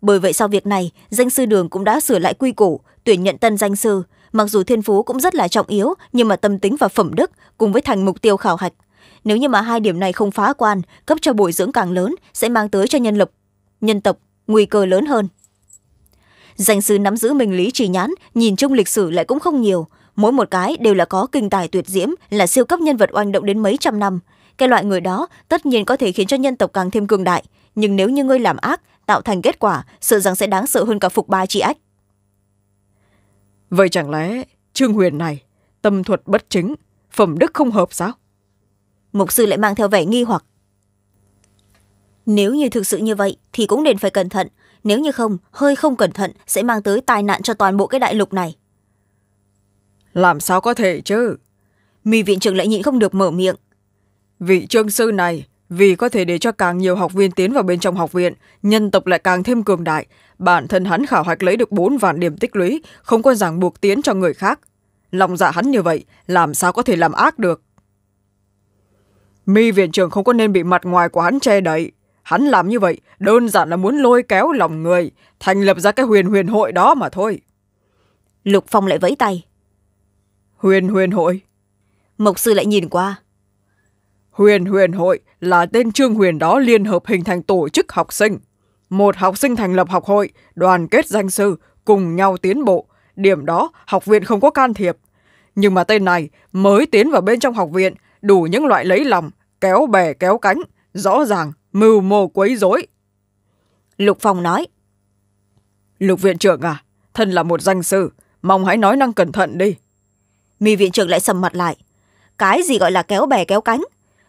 bởi vậy sau việc này danh sư đường cũng đã sửa lại quy củ tuyển nhận tân danh sư mặc dù thiên phú cũng rất là trọng yếu nhưng mà tâm tính và phẩm đức cùng với thành mục tiêu khảo hạch nếu như mà hai điểm này không phá quan cấp cho bồi dưỡng càng lớn sẽ mang tới cho nhân lực nhân tộc nguy cơ lớn hơn danh sư nắm giữ mình lý trì nhãn nhìn chung lịch sử lại cũng không nhiều mỗi một cái đều là có kinh tài tuyệt diễm là siêu cấp nhân vật oanh động đến mấy trăm năm cái loại người đó tất nhiên có thể khiến cho nhân tộc càng thêm cường đại nhưng nếu như ngươi làm ác tạo thành kết quả sợ rằng sẽ đáng sợ hơn cả phục ba chi ách vậy chẳng lẽ trương huyền này tâm thuật bất chính phẩm đức không hợp sao mục sư lại mang theo vẻ nghi hoặc nếu như thực sự như vậy thì cũng nên phải cẩn thận nếu như không hơi không cẩn thận sẽ mang tới tai nạn cho toàn bộ cái đại lục này làm sao có thể chứ mi viện trưởng lại nhịn không được mở miệng vị trương sư này vì có thể để cho càng nhiều học viên tiến vào bên trong học viện nhân tộc lại càng thêm cường đại bản thân hắn khảo hạch lấy được bốn vạn điểm tích lũy không có ràng buộc tiến cho người khác lòng dạ hắn như vậy làm sao có thể làm ác được mi viện trưởng không có nên bị mặt ngoài của hắn che đậy hắn làm như vậy đơn giản là muốn lôi kéo lòng người thành lập ra cái huyền huyền hội đó mà thôi lục phong lại vẫy tay huyền huyền hội mộc sư lại nhìn qua Huyền Huyền Hội là tên Trương Huyền đó liên hợp hình thành tổ chức học sinh. Một học sinh thành lập học hội, đoàn kết danh sư, cùng nhau tiến bộ. Điểm đó, học viện không có can thiệp. Nhưng mà tên này mới tiến vào bên trong học viện, đủ những loại lấy lòng, kéo bè kéo cánh, rõ ràng, mưu mô quấy rối. Lục Phong nói. Lục viện trưởng à, thân là một danh sư, mong hãy nói năng cẩn thận đi. Mi viện trưởng lại sầm mặt lại. Cái gì gọi là kéo bè kéo cánh?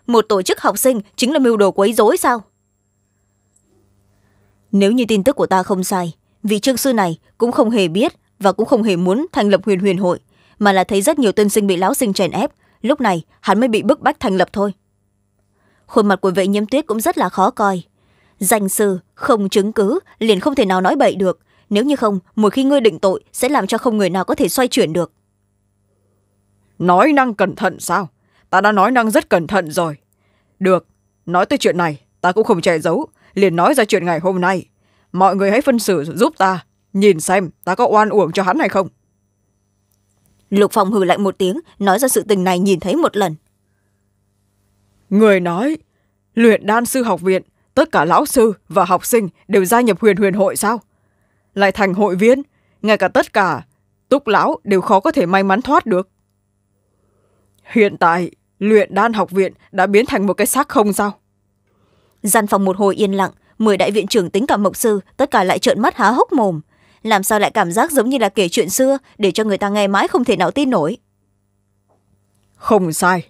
một tổ chức học sinh chính là mưu đồ quấy rối sao nếu như tin tức của ta không sai vị trương sư này cũng không hề biết và cũng không hề muốn thành lập huyền huyền hội mà là thấy rất nhiều tân sinh bị lão sinh chèn ép lúc này hắn mới bị bức bách thành lập thôi khuôn mặt của vệ nhiễm tuyết cũng rất là khó coi danh sư không chứng cứ liền không thể nào nói bậy được nếu như không một khi ngươi định tội sẽ làm cho không người nào có thể xoay chuyển được nói năng cẩn thận sao ta đã nói năng rất cẩn thận rồi được nói tới chuyện này ta cũng không che giấu liền nói ra chuyện ngày hôm nay mọi người hãy phân xử giúp ta nhìn xem ta có oan uổng cho hắn hay không lục phong hừ lạnh một tiếng nói ra sự tình này nhìn thấy một lần người nói luyện đan sư học viện tất cả lão sư và học sinh đều gia nhập huyền huyền hội sao lại thành hội viên ngay cả tất cả túc lão đều khó có thể may mắn thoát được hiện tại luyện đan học viện đã biến thành một cái xác không sao gian phòng một hồi yên lặng mười đại viện trưởng tính cả mộc sư tất cả lại trợn mắt há hốc mồm làm sao lại cảm giác giống như là kể chuyện xưa để cho người ta nghe mãi không thể nào tin nổi không sai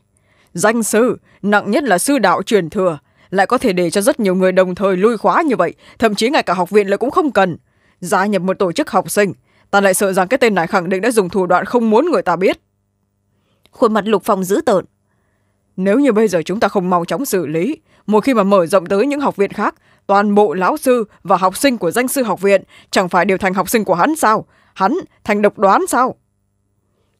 danh sư nặng nhất là sư đạo truyền thừa lại có thể để cho rất nhiều người đồng thời lui khóa như vậy thậm chí ngay cả học viện lại cũng không cần gia nhập một tổ chức học sinh ta lại sợ rằng cái tên này khẳng định đã dùng thủ đoạn không muốn người ta biết khuôn mặt lục phòng dữ tợn nếu như bây giờ chúng ta không mau chóng xử lý một khi mà mở rộng tới những học viện khác toàn bộ lão sư và học sinh của danh sư học viện chẳng phải đều thành học sinh của hắn sao hắn thành độc đoán sao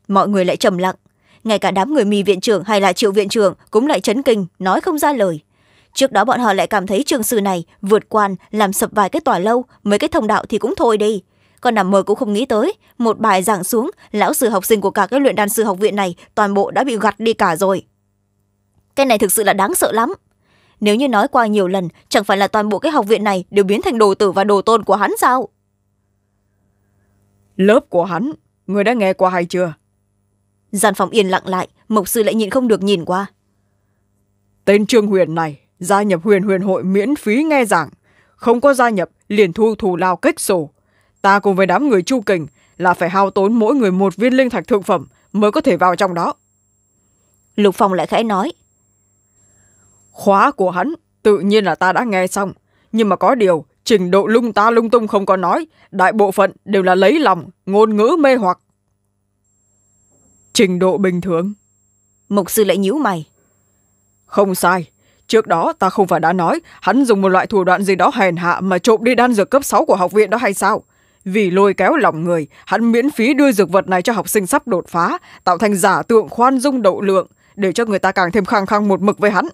mọi người lại trầm lặng ngay cả đám người mì viện trưởng hay là triệu viện trưởng cũng lại chấn kinh nói không ra lời trước đó bọn họ lại cảm thấy trường sư này vượt quan làm sập vài cái tòa lâu mấy cái thông đạo thì cũng thôi đi còn nằm mơ cũng không nghĩ tới một bài giảng xuống lão sư học sinh của cả cái luyện đàn sư học viện này toàn bộ đã bị gặt đi cả rồi cái này thực sự là đáng sợ lắm nếu như nói qua nhiều lần chẳng phải là toàn bộ cái học viện này đều biến thành đồ tử và đồ tôn của hắn sao lớp của hắn người đã nghe qua hay chưa gian phòng yên lặng lại mộc sư lại nhìn không được nhìn qua tên trương huyền này gia nhập huyền huyền hội miễn phí nghe giảng không có gia nhập liền thu thù lao kích sổ ta cùng với đám người chu kình là phải hao tốn mỗi người một viên linh thạch thượng phẩm mới có thể vào trong đó lục phong lại khẽ nói khóa của hắn tự nhiên là ta đã nghe xong nhưng mà có điều trình độ lung ta lung tung không có nói đại bộ phận đều là lấy lòng ngôn ngữ mê hoặc trình độ bình thường mục sư lại nhíu mày không sai trước đó ta không phải đã nói hắn dùng một loại thủ đoạn gì đó hèn hạ mà trộm đi đan dược cấp sáu của học viện đó hay sao vì lôi kéo lòng người hắn miễn phí đưa dược vật này cho học sinh sắp đột phá tạo thành giả tượng khoan dung độ lượng để cho người ta càng thêm khăng khăng một mực với hắn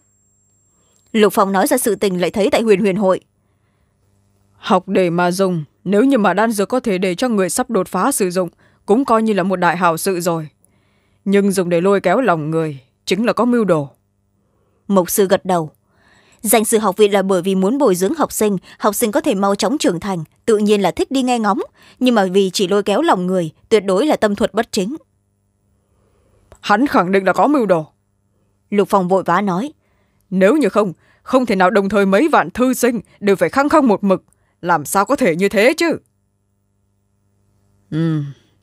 lục phòng nói ra sự tình lại thấy tại huyền huyền hội học để mà dùng nếu như mà đan dược có thể để cho người sắp đột phá sử dụng cũng coi như là một đại hào sự rồi nhưng dùng để lôi kéo lòng người chính là có mưu đồ Mộc sư gật đầu danh sự học viện là bởi vì muốn bồi dưỡng học sinh học sinh có thể mau chóng trưởng thành tự nhiên là thích đi nghe ngóng nhưng mà vì chỉ lôi kéo lòng người tuyệt đối là tâm thuật bất chính hắn khẳng định là có mưu đồ lục phòng vội vã nói nếu như không không thể nào đồng thời mấy vạn thư sinh đều phải khăng khăng một mực làm sao có thể như thế chứ ừ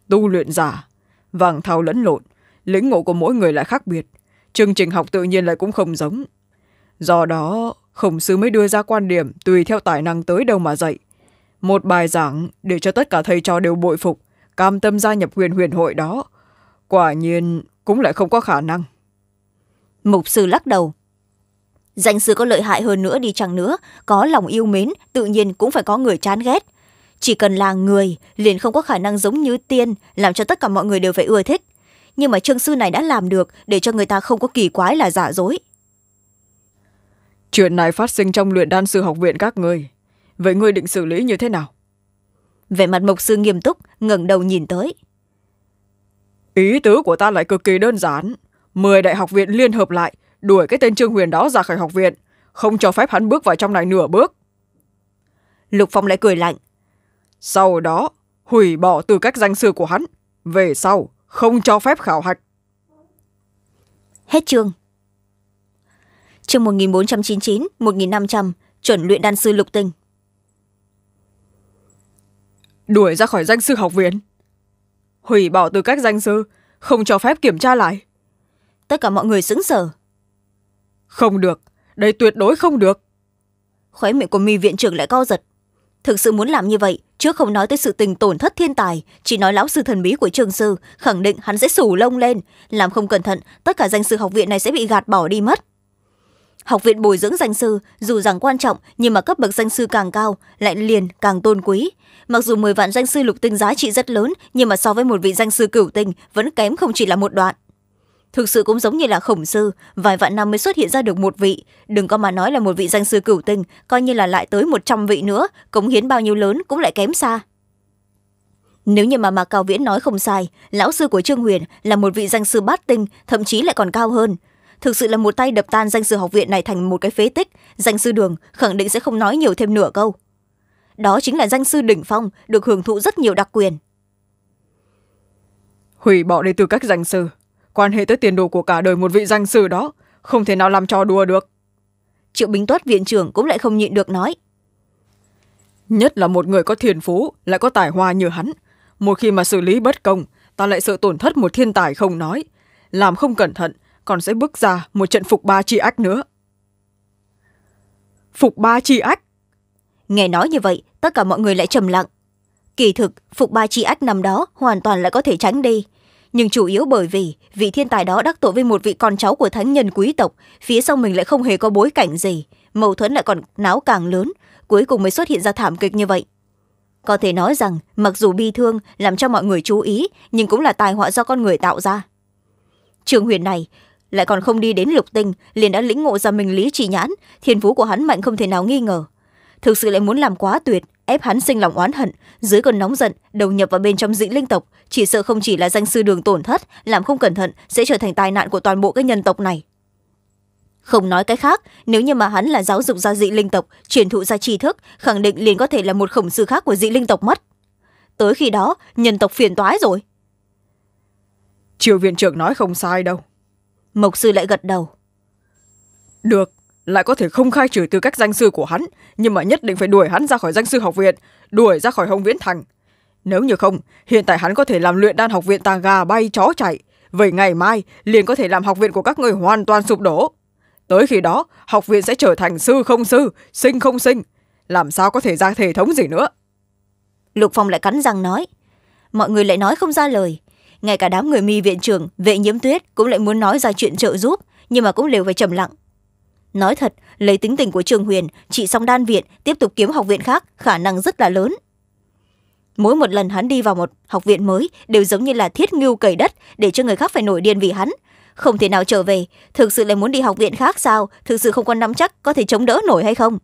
tu luyện giả vàng thao lẫn lộn lĩnh ngộ của mỗi người lại khác biệt chương trình học tự nhiên lại cũng không giống do đó khổng sư mới đưa ra quan điểm tùy theo tài năng tới đâu mà dạy một bài giảng để cho tất cả thầy trò đều bội phục cam tâm gia nhập huyền huyền hội đó quả nhiên cũng lại không có khả năng mục sư lắc đầu danh sư có lợi hại hơn nữa đi chăng nữa có lòng yêu mến tự nhiên cũng phải có người chán ghét chỉ cần là người liền không có khả năng giống như tiên làm cho tất cả mọi người đều phải ưa thích nhưng mà trương sư này đã làm được để cho người ta không có kỳ quái là giả dối chuyện này phát sinh trong luyện đan sư học viện các người vậy ngươi định xử lý như thế nào vẻ mặt mộc sư nghiêm túc ngẩng đầu nhìn tới ý tứ của ta lại cực kỳ đơn giản mười đại học viện liên hợp lại đuổi cái tên trương huyền đó ra khỏi học viện không cho phép hắn bước vào trong này nửa bước lục phong lại cười lạnh sau đó hủy bỏ tư cách danh sư của hắn về sau không cho phép khảo hạch hết chương chương một nghìn bốn trăm chín mươi chín một nghìn năm trăm chuẩn luyện đan sư lục tinh đuổi ra khỏi danh sư học viện hủy bỏ tư cách danh sư không cho phép kiểm tra lại tất cả mọi người xứng sở không được đây tuyệt đối không được khóe miệng của mi viện trưởng lại co giật thực sự muốn làm như vậy trước không nói tới sự tình tổn thất thiên tài chỉ nói lão sư thần bí của trường sư khẳng định hắn sẽ sủ lông lên làm không cẩn thận tất cả danh sư học viện này sẽ bị gạt bỏ đi mất học viện bồi dưỡng danh sư dù rằng quan trọng nhưng mà cấp bậc danh sư càng cao lại liền càng tôn quý mặc dù mười vạn danh sư lục tinh giá trị rất lớn nhưng mà so với một vị danh sư cửu tinh vẫn kém không chỉ là một đoạn thực sự cũng giống như là khổng sư vài vạn năm mới xuất hiện ra được một vị đừng có mà nói là một vị danh sư cửu tinh coi như là lại tới một trăm vị nữa cống hiến bao nhiêu lớn cũng lại kém xa nếu như mà mà cao viễn nói không sai lão sư của trương huyền là một vị danh sư bát tinh thậm chí lại còn cao hơn thực sự là một tay đập tan danh sư học viện này thành một cái phế tích danh sư đường khẳng định sẽ không nói nhiều thêm nửa câu đó chính là danh sư đỉnh phong được hưởng thụ rất nhiều đặc quyền hủy bỏ đi tư cách danh sư quan hệ tới tiền đồ của cả đời một vị danh sử đó không thể nào làm trò đùa được triệu bình tuất viện trưởng cũng lại không nhịn được nói nhất là một người có thiền phú lại có tài hoa như hắn một khi mà xử lý bất công ta lại sợ tổn thất một thiên tài không nói làm không cẩn thận còn sẽ bước ra một trận phục ba chi ách nữa phục ba chi ách nghe nói như vậy tất cả mọi người lại trầm lặng kỳ thực phục ba chi ách nằm đó hoàn toàn lại có thể tránh đi nhưng chủ yếu bởi vì vị thiên tài đó đắc tội với một vị con cháu của thánh nhân quý tộc phía sau mình lại không hề có bối cảnh gì mâu thuẫn lại còn náo càng lớn cuối cùng mới xuất hiện ra thảm kịch như vậy có thể nói rằng mặc dù bi thương làm cho mọi người chú ý nhưng cũng là tài họa do con người tạo ra trường huyền này lại còn không đi đến lục tinh liền đã lĩnh ngộ ra mình lý trị nhãn thiên phú của hắn mạnh không thể nào nghi ngờ thực sự lại muốn làm quá tuyệt ép hắn sinh lòng oán hận dưới cơn nóng giận đầu nhập vào bên trong dĩ linh tộc chỉ sợ không chỉ là danh sư đường tổn thất làm không cẩn thận sẽ trở thành tai nạn của toàn bộ các nhân tộc này không nói cái khác nếu như mà hắn là giáo dục gia dị linh tộc truyền thụ ra tri thức khẳng định liền có thể là một khổng sư khác của dị linh tộc mất tới khi đó nhân tộc phiền toái rồi triều viện trưởng nói không sai đâu mộc sư lại gật đầu được lại có thể không khai trừ tư cách danh sư của hắn nhưng mà nhất định phải đuổi hắn ra khỏi danh sư học viện đuổi ra khỏi hồng viễn thành nếu như không hiện tại hắn có thể làm luyện đan học viện tàng gà bay chó chạy vậy ngày mai liền có thể làm học viện của các người hoàn toàn sụp đổ tới khi đó học viện sẽ trở thành sư không sư sinh không sinh làm sao có thể ra thể thống gì nữa lục phong lại cắn răng nói mọi người lại nói không ra lời ngay cả đám người mi viện trưởng vệ nhiễm tuyết cũng lại muốn nói ra chuyện trợ giúp nhưng mà cũng đều phải trầm lặng nói thật lấy tính tình của trường huyền chị xong đan viện tiếp tục kiếm học viện khác khả năng rất là lớn mỗi một lần hắn đi vào một học viện mới đều giống như là thiết ngưu cầy đất để cho người khác phải nổi điên vì hắn không thể nào trở về thực sự lại muốn đi học viện khác sao thực sự không có nắm chắc có thể chống đỡ nổi hay không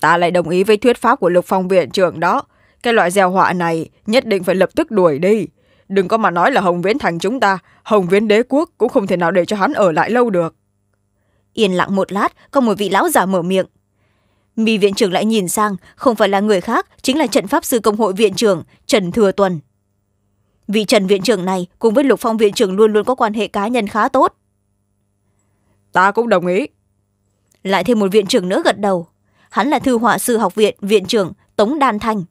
ta lại đồng ý với thuyết pháp của lục phong viện trưởng đó cái loại gieo họa này nhất định phải lập tức đuổi đi đừng có mà nói là hồng viễn thành chúng ta hồng viễn đế quốc cũng không thể nào để cho hắn ở lại lâu được yên lặng một lát có một vị lão già mở miệng mi viện trưởng lại nhìn sang không phải là người khác chính là trận pháp sư công hội viện trưởng trần thừa tuần vị trần viện trưởng này cùng với lục phong viện trưởng luôn luôn có quan hệ cá nhân khá tốt ta cũng đồng ý lại thêm một viện trưởng nữa gật đầu hắn là thư họa sư học viện viện trưởng tống đan thanh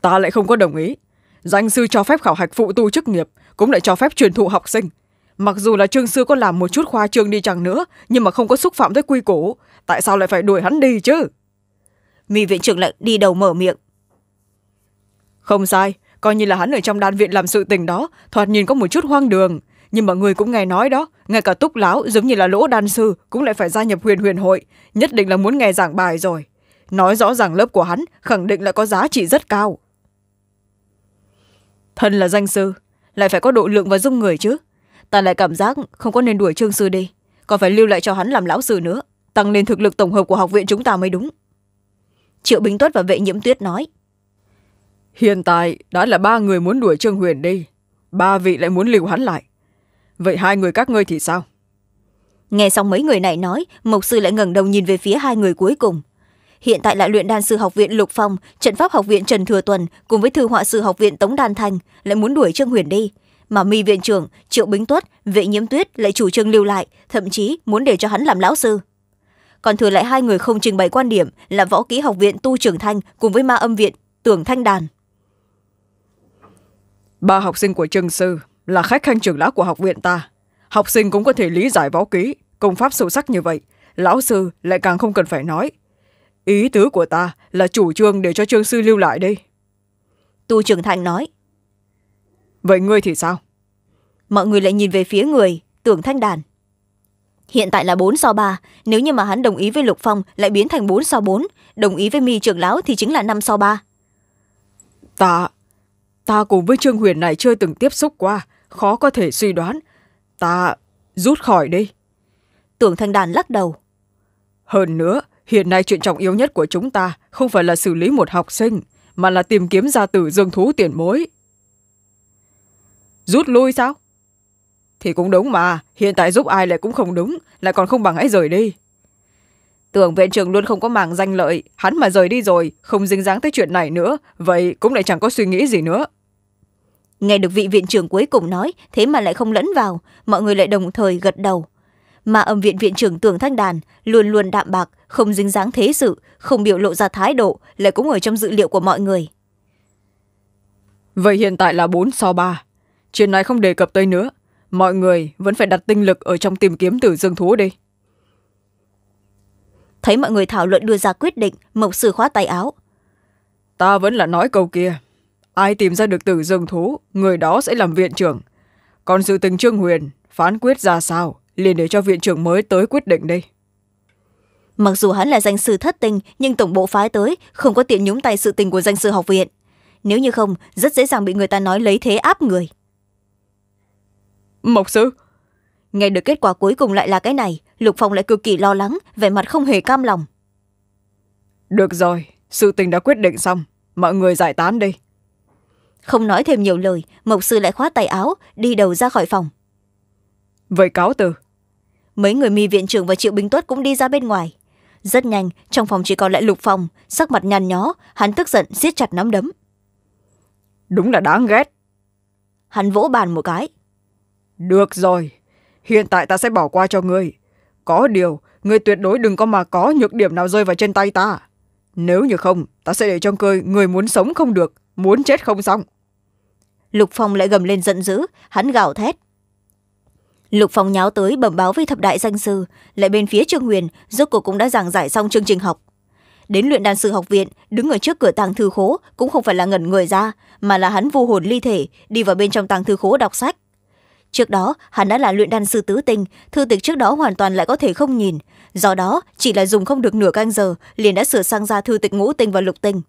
ta lại không có đồng ý danh sư cho phép khảo hạch phụ tu chức nghiệp cũng lại cho phép truyền thụ học sinh Mặc dù là trương sư có làm một chút khoa trương đi chẳng nữa, nhưng mà không có xúc phạm tới quy củ. Tại sao lại phải đuổi hắn đi chứ? Mi viện trưởng lại đi đầu mở miệng. Không sai, coi như là hắn ở trong đan viện làm sự tình đó, thoạt nhìn có một chút hoang đường. Nhưng mà người cũng nghe nói đó, ngay cả túc láo giống như là lỗ đan sư cũng lại phải gia nhập huyền huyền hội, nhất định là muốn nghe giảng bài rồi. Nói rõ ràng lớp của hắn khẳng định là có giá trị rất cao. Thân là danh sư, lại phải có độ lượng và dung người chứ ta lại cảm giác không có nên đuổi trương sư đi còn phải lưu lại cho hắn làm lão sư nữa tăng lên thực lực tổng hợp của học viện chúng ta mới đúng triệu bình tuất và vệ nhiễm tuyết nói hiện tại đã là ba người muốn đuổi trương huyền đi ba vị lại muốn lưu hắn lại vậy hai người các ngươi thì sao nghe xong mấy người này nói mộc sư lại ngẩng đầu nhìn về phía hai người cuối cùng hiện tại lại luyện đan sư học viện lục phong trận pháp học viện trần thừa tuần cùng với thư họa sư học viện tống đan thanh lại muốn đuổi trương huyền đi mà mi viện trưởng triệu bính tuất vệ nhiễm tuyết lại chủ trương lưu lại thậm chí muốn để cho hắn làm lão sư còn thừa lại hai người không trình bày quan điểm là võ ký học viện tu trưởng thanh cùng với ma âm viện tưởng thanh đàn ba học sinh của trường sư là khách khanh trưởng lão của học viện ta học sinh cũng có thể lý giải võ ký công pháp sâu sắc như vậy lão sư lại càng không cần phải nói ý tứ của ta là chủ trương để cho trương sư lưu lại đây tu trưởng thanh nói vậy ngươi thì sao mọi người lại nhìn về phía người tưởng thanh đàn hiện tại là bốn so ba nếu như mà hắn đồng ý với lục phong lại biến thành bốn so bốn đồng ý với mi trưởng lão thì chính là năm so ba ta ta cùng với trương huyền này chưa từng tiếp xúc qua khó có thể suy đoán ta rút khỏi đi tưởng thanh đàn lắc đầu hơn nữa hiện nay chuyện trọng yếu nhất của chúng ta không phải là xử lý một học sinh mà là tìm kiếm ra tử dương thú tiền mối rút lui sao thì cũng đúng mà hiện tại giúp ai lại cũng không đúng lại còn không bằng hãy rời đi tưởng viện trưởng luôn không có màng danh lợi hắn mà rời đi rồi không dính dáng tới chuyện này nữa vậy cũng lại chẳng có suy nghĩ gì nữa nghe được vị viện trưởng cuối cùng nói thế mà lại không lẫn vào mọi người lại đồng thời gật đầu mà âm viện viện trưởng tưởng thanh đàn luôn luôn đạm bạc không dính dáng thế sự không biểu lộ ra thái độ lại cũng ở trong dự liệu của mọi người vậy hiện tại là bốn so ba chuyện này không đề cập tới nữa mọi người vẫn phải đặt tinh lực ở trong tìm kiếm tử dương thú đi thấy mọi người thảo luận đưa ra quyết định mộc sư khóa tay áo ta vẫn là nói câu kia ai tìm ra được tử dương thú người đó sẽ làm viện trưởng còn sự tình trương huyền phán quyết ra sao liền để cho viện trưởng mới tới quyết định đi mặc dù hắn là danh sư thất tình nhưng tổng bộ phái tới không có tiện nhúng tay sự tình của danh sư học viện nếu như không rất dễ dàng bị người ta nói lấy thế áp người mộc sư nghe được kết quả cuối cùng lại là cái này lục phong lại cực kỳ lo lắng vẻ mặt không hề cam lòng được rồi sự tình đã quyết định xong mọi người giải tán đi không nói thêm nhiều lời mộc sư lại khóa tay áo đi đầu ra khỏi phòng vậy cáo từ mấy người mi viện trưởng và triệu bình tuất cũng đi ra bên ngoài rất nhanh trong phòng chỉ còn lại lục phòng sắc mặt nhàn nhó hắn tức giận siết chặt nắm đấm đúng là đáng ghét hắn vỗ bàn một cái được rồi hiện tại ta sẽ bỏ qua cho ngươi có điều ngươi tuyệt đối đừng có mà có nhược điểm nào rơi vào trên tay ta nếu như không ta sẽ để cho cười người muốn sống không được muốn chết không xong lục phong lại gầm lên giận dữ hắn gào thét lục phong nháo tới bẩm báo với thập đại danh sư lại bên phía trương huyền rốt cuộc cũng đã giảng giải xong chương trình học đến luyện đàn sư học viện đứng ở trước cửa tàng thư khố cũng không phải là ngẩn người ra mà là hắn vô hồn ly thể đi vào bên trong tàng thư khố đọc sách trước đó hắn đã là luyện đan sư tứ tinh thư tịch trước đó hoàn toàn lại có thể không nhìn do đó chỉ là dùng không được nửa canh giờ liền đã sửa sang ra thư tịch ngũ tinh và lục tinh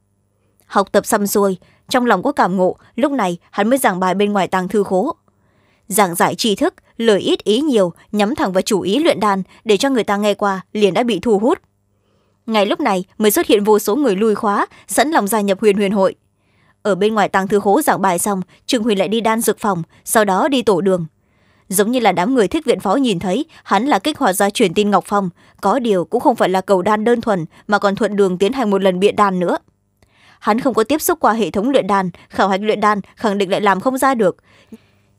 học tập xăm xuôi trong lòng có cảm ngộ lúc này hắn mới giảng bài bên ngoài tàng thư khố giảng giải tri thức lời ít ý nhiều nhắm thẳng vào chủ ý luyện đàn để cho người ta nghe qua liền đã bị thu hút ngay lúc này mới xuất hiện vô số người lui khóa sẵn lòng gia nhập huyền huyền hội ở bên ngoài tàng thư khố giảng bài xong trương huỳnh lại đi đan dược phòng sau đó đi tổ đường giống như là đám người thích viện phó nhìn thấy hắn là kích hoạt ra truyền tin ngọc phong có điều cũng không phải là cầu đan đơn thuần mà còn thuận đường tiến hành một lần biện đan nữa hắn không có tiếp xúc qua hệ thống luyện đan khảo hạch luyện đan khẳng định lại làm không ra được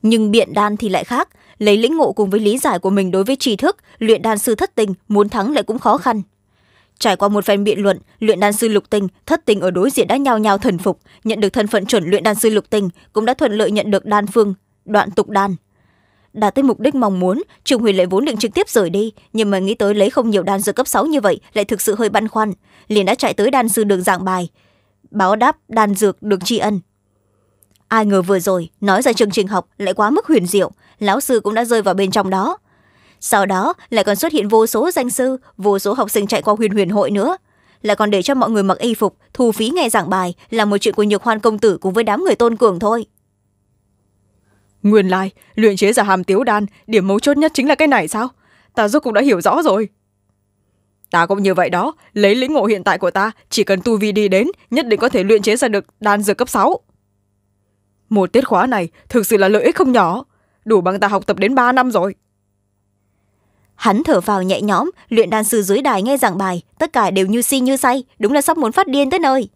nhưng biện đan thì lại khác lấy lĩnh ngộ cùng với lý giải của mình đối với tri thức luyện đan sư thất tình muốn thắng lại cũng khó khăn trải qua một phen biện luận luyện đan sư lục tinh thất tình ở đối diện đã nhao nhao thần phục nhận được thân phận chuẩn luyện đan sư lục tinh cũng đã thuận lợi nhận được đan phương đoạn tục đan đạt tới mục đích mong muốn trương huyền lại vốn định trực tiếp rời đi nhưng mà nghĩ tới lấy không nhiều đan dược cấp sáu như vậy lại thực sự hơi băn khoăn liền đã chạy tới đan sư đường giảng bài báo đáp đan dược được tri ân ai ngờ vừa rồi nói ra chương trình học lại quá mức huyền diệu lão sư cũng đã rơi vào bên trong đó sau đó lại còn xuất hiện vô số danh sư vô số học sinh chạy qua huyền huyền hội nữa lại còn để cho mọi người mặc y phục thu phí nghe giảng bài là một chuyện của nhược hoan công tử cùng với đám người tôn cường thôi nguyên lai luyện chế giả hàm tiếu đan điểm mấu chốt nhất chính là cái này sao ta rốt cũng đã hiểu rõ rồi ta cũng như vậy đó lấy lĩnh ngộ hiện tại của ta chỉ cần tu vi đi đến nhất định có thể luyện chế ra được đan dược cấp sáu một tiết khóa này thực sự là lợi ích không nhỏ đủ bằng ta học tập đến ba năm rồi hắn thở phào nhẹ nhõm luyện đan sư dưới đài nghe giảng bài tất cả đều như si như say đúng là sắp muốn phát điên tới nơi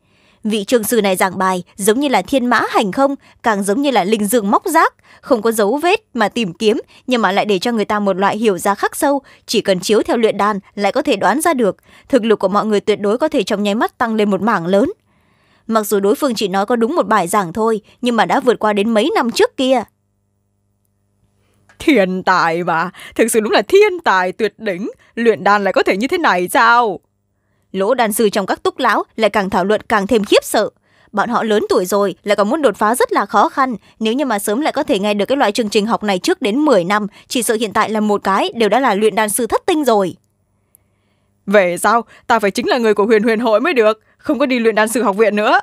vị trường sư này giảng bài giống như là thiên mã hành không càng giống như là linh dương móc rác không có dấu vết mà tìm kiếm nhưng mà lại để cho người ta một loại hiểu ra khắc sâu chỉ cần chiếu theo luyện đàn lại có thể đoán ra được thực lực của mọi người tuyệt đối có thể trong nháy mắt tăng lên một mảng lớn mặc dù đối phương chỉ nói có đúng một bài giảng thôi nhưng mà đã vượt qua đến mấy năm trước kia Thiên tài mà, thực sự đúng là thiên tài tuyệt đỉnh, luyện đan lại có thể như thế này sao? Lỗ đàn sư trong các túc lão lại càng thảo luận càng thêm khiếp sợ. Bọn họ lớn tuổi rồi, lại còn muốn đột phá rất là khó khăn. Nếu như mà sớm lại có thể nghe được cái loại chương trình học này trước đến 10 năm, chỉ sợ hiện tại là một cái đều đã là luyện đan sư thất tinh rồi. Về sao, ta phải chính là người của huyền huyền hội mới được, không có đi luyện đan sư học viện nữa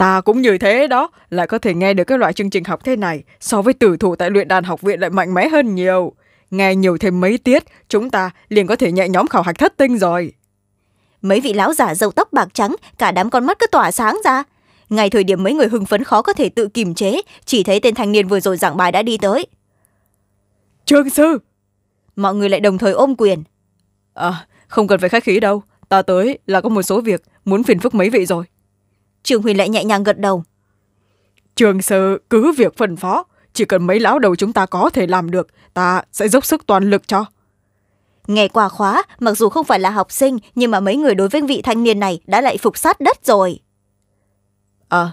ta cũng như thế đó lại có thể nghe được các loại chương trình học thế này so với tử thủ tại luyện đàn học viện lại mạnh mẽ hơn nhiều nghe nhiều thêm mấy tiết chúng ta liền có thể nhẹ nhóm khảo hạch thất tinh rồi mấy vị lão giả dầu tóc bạc trắng cả đám con mắt cứ tỏa sáng ra ngay thời điểm mấy người hưng phấn khó có thể tự kiềm chế chỉ thấy tên thanh niên vừa rồi giảng bài đã đi tới trương sư mọi người lại đồng thời ôm quyền à không cần phải khách khí đâu ta tới là có một số việc muốn phiền phức mấy vị rồi trương huyền lại nhẹ nhàng gật đầu trường sư cứ việc phân phó chỉ cần mấy lão đầu chúng ta có thể làm được ta sẽ dốc sức toàn lực cho nghe qua khóa mặc dù không phải là học sinh nhưng mà mấy người đối với vị thanh niên này đã lại phục sát đất rồi à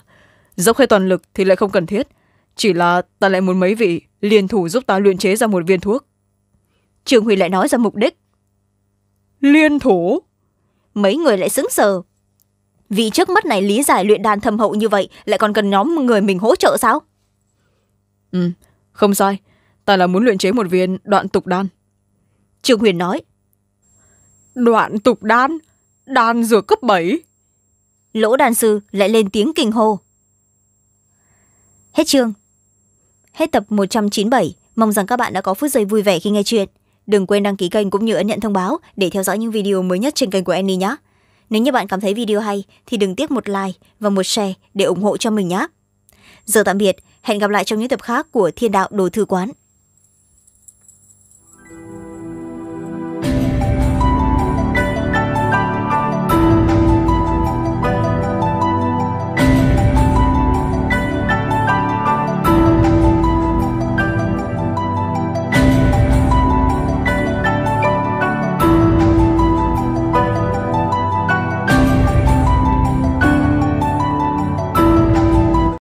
dốc hết toàn lực thì lại không cần thiết chỉ là ta lại muốn mấy vị liên thủ giúp ta luyện chế ra một viên thuốc trường huy lại nói ra mục đích liên thủ mấy người lại sững sờ vị trước mắt này lý giải luyện đan thâm hậu như vậy lại còn cần nhóm người mình hỗ trợ sao ừ không sai ta là muốn luyện chế một viên đoạn tục đan trương huyền nói đoạn tục đan đan dược cấp bảy lỗ đan sư lại lên tiếng kinh hô hết chương hết tập một trăm chín mươi bảy mong rằng các bạn đã có phút giây vui vẻ khi nghe chuyện đừng quên đăng ký kênh cũng như ấn nhận thông báo để theo dõi những video mới nhất trên kênh của annie nhé nếu như bạn cảm thấy video hay thì đừng tiếc một like và một share để ủng hộ cho mình nhé giờ tạm biệt hẹn gặp lại trong những tập khác của thiên đạo đồ thư quán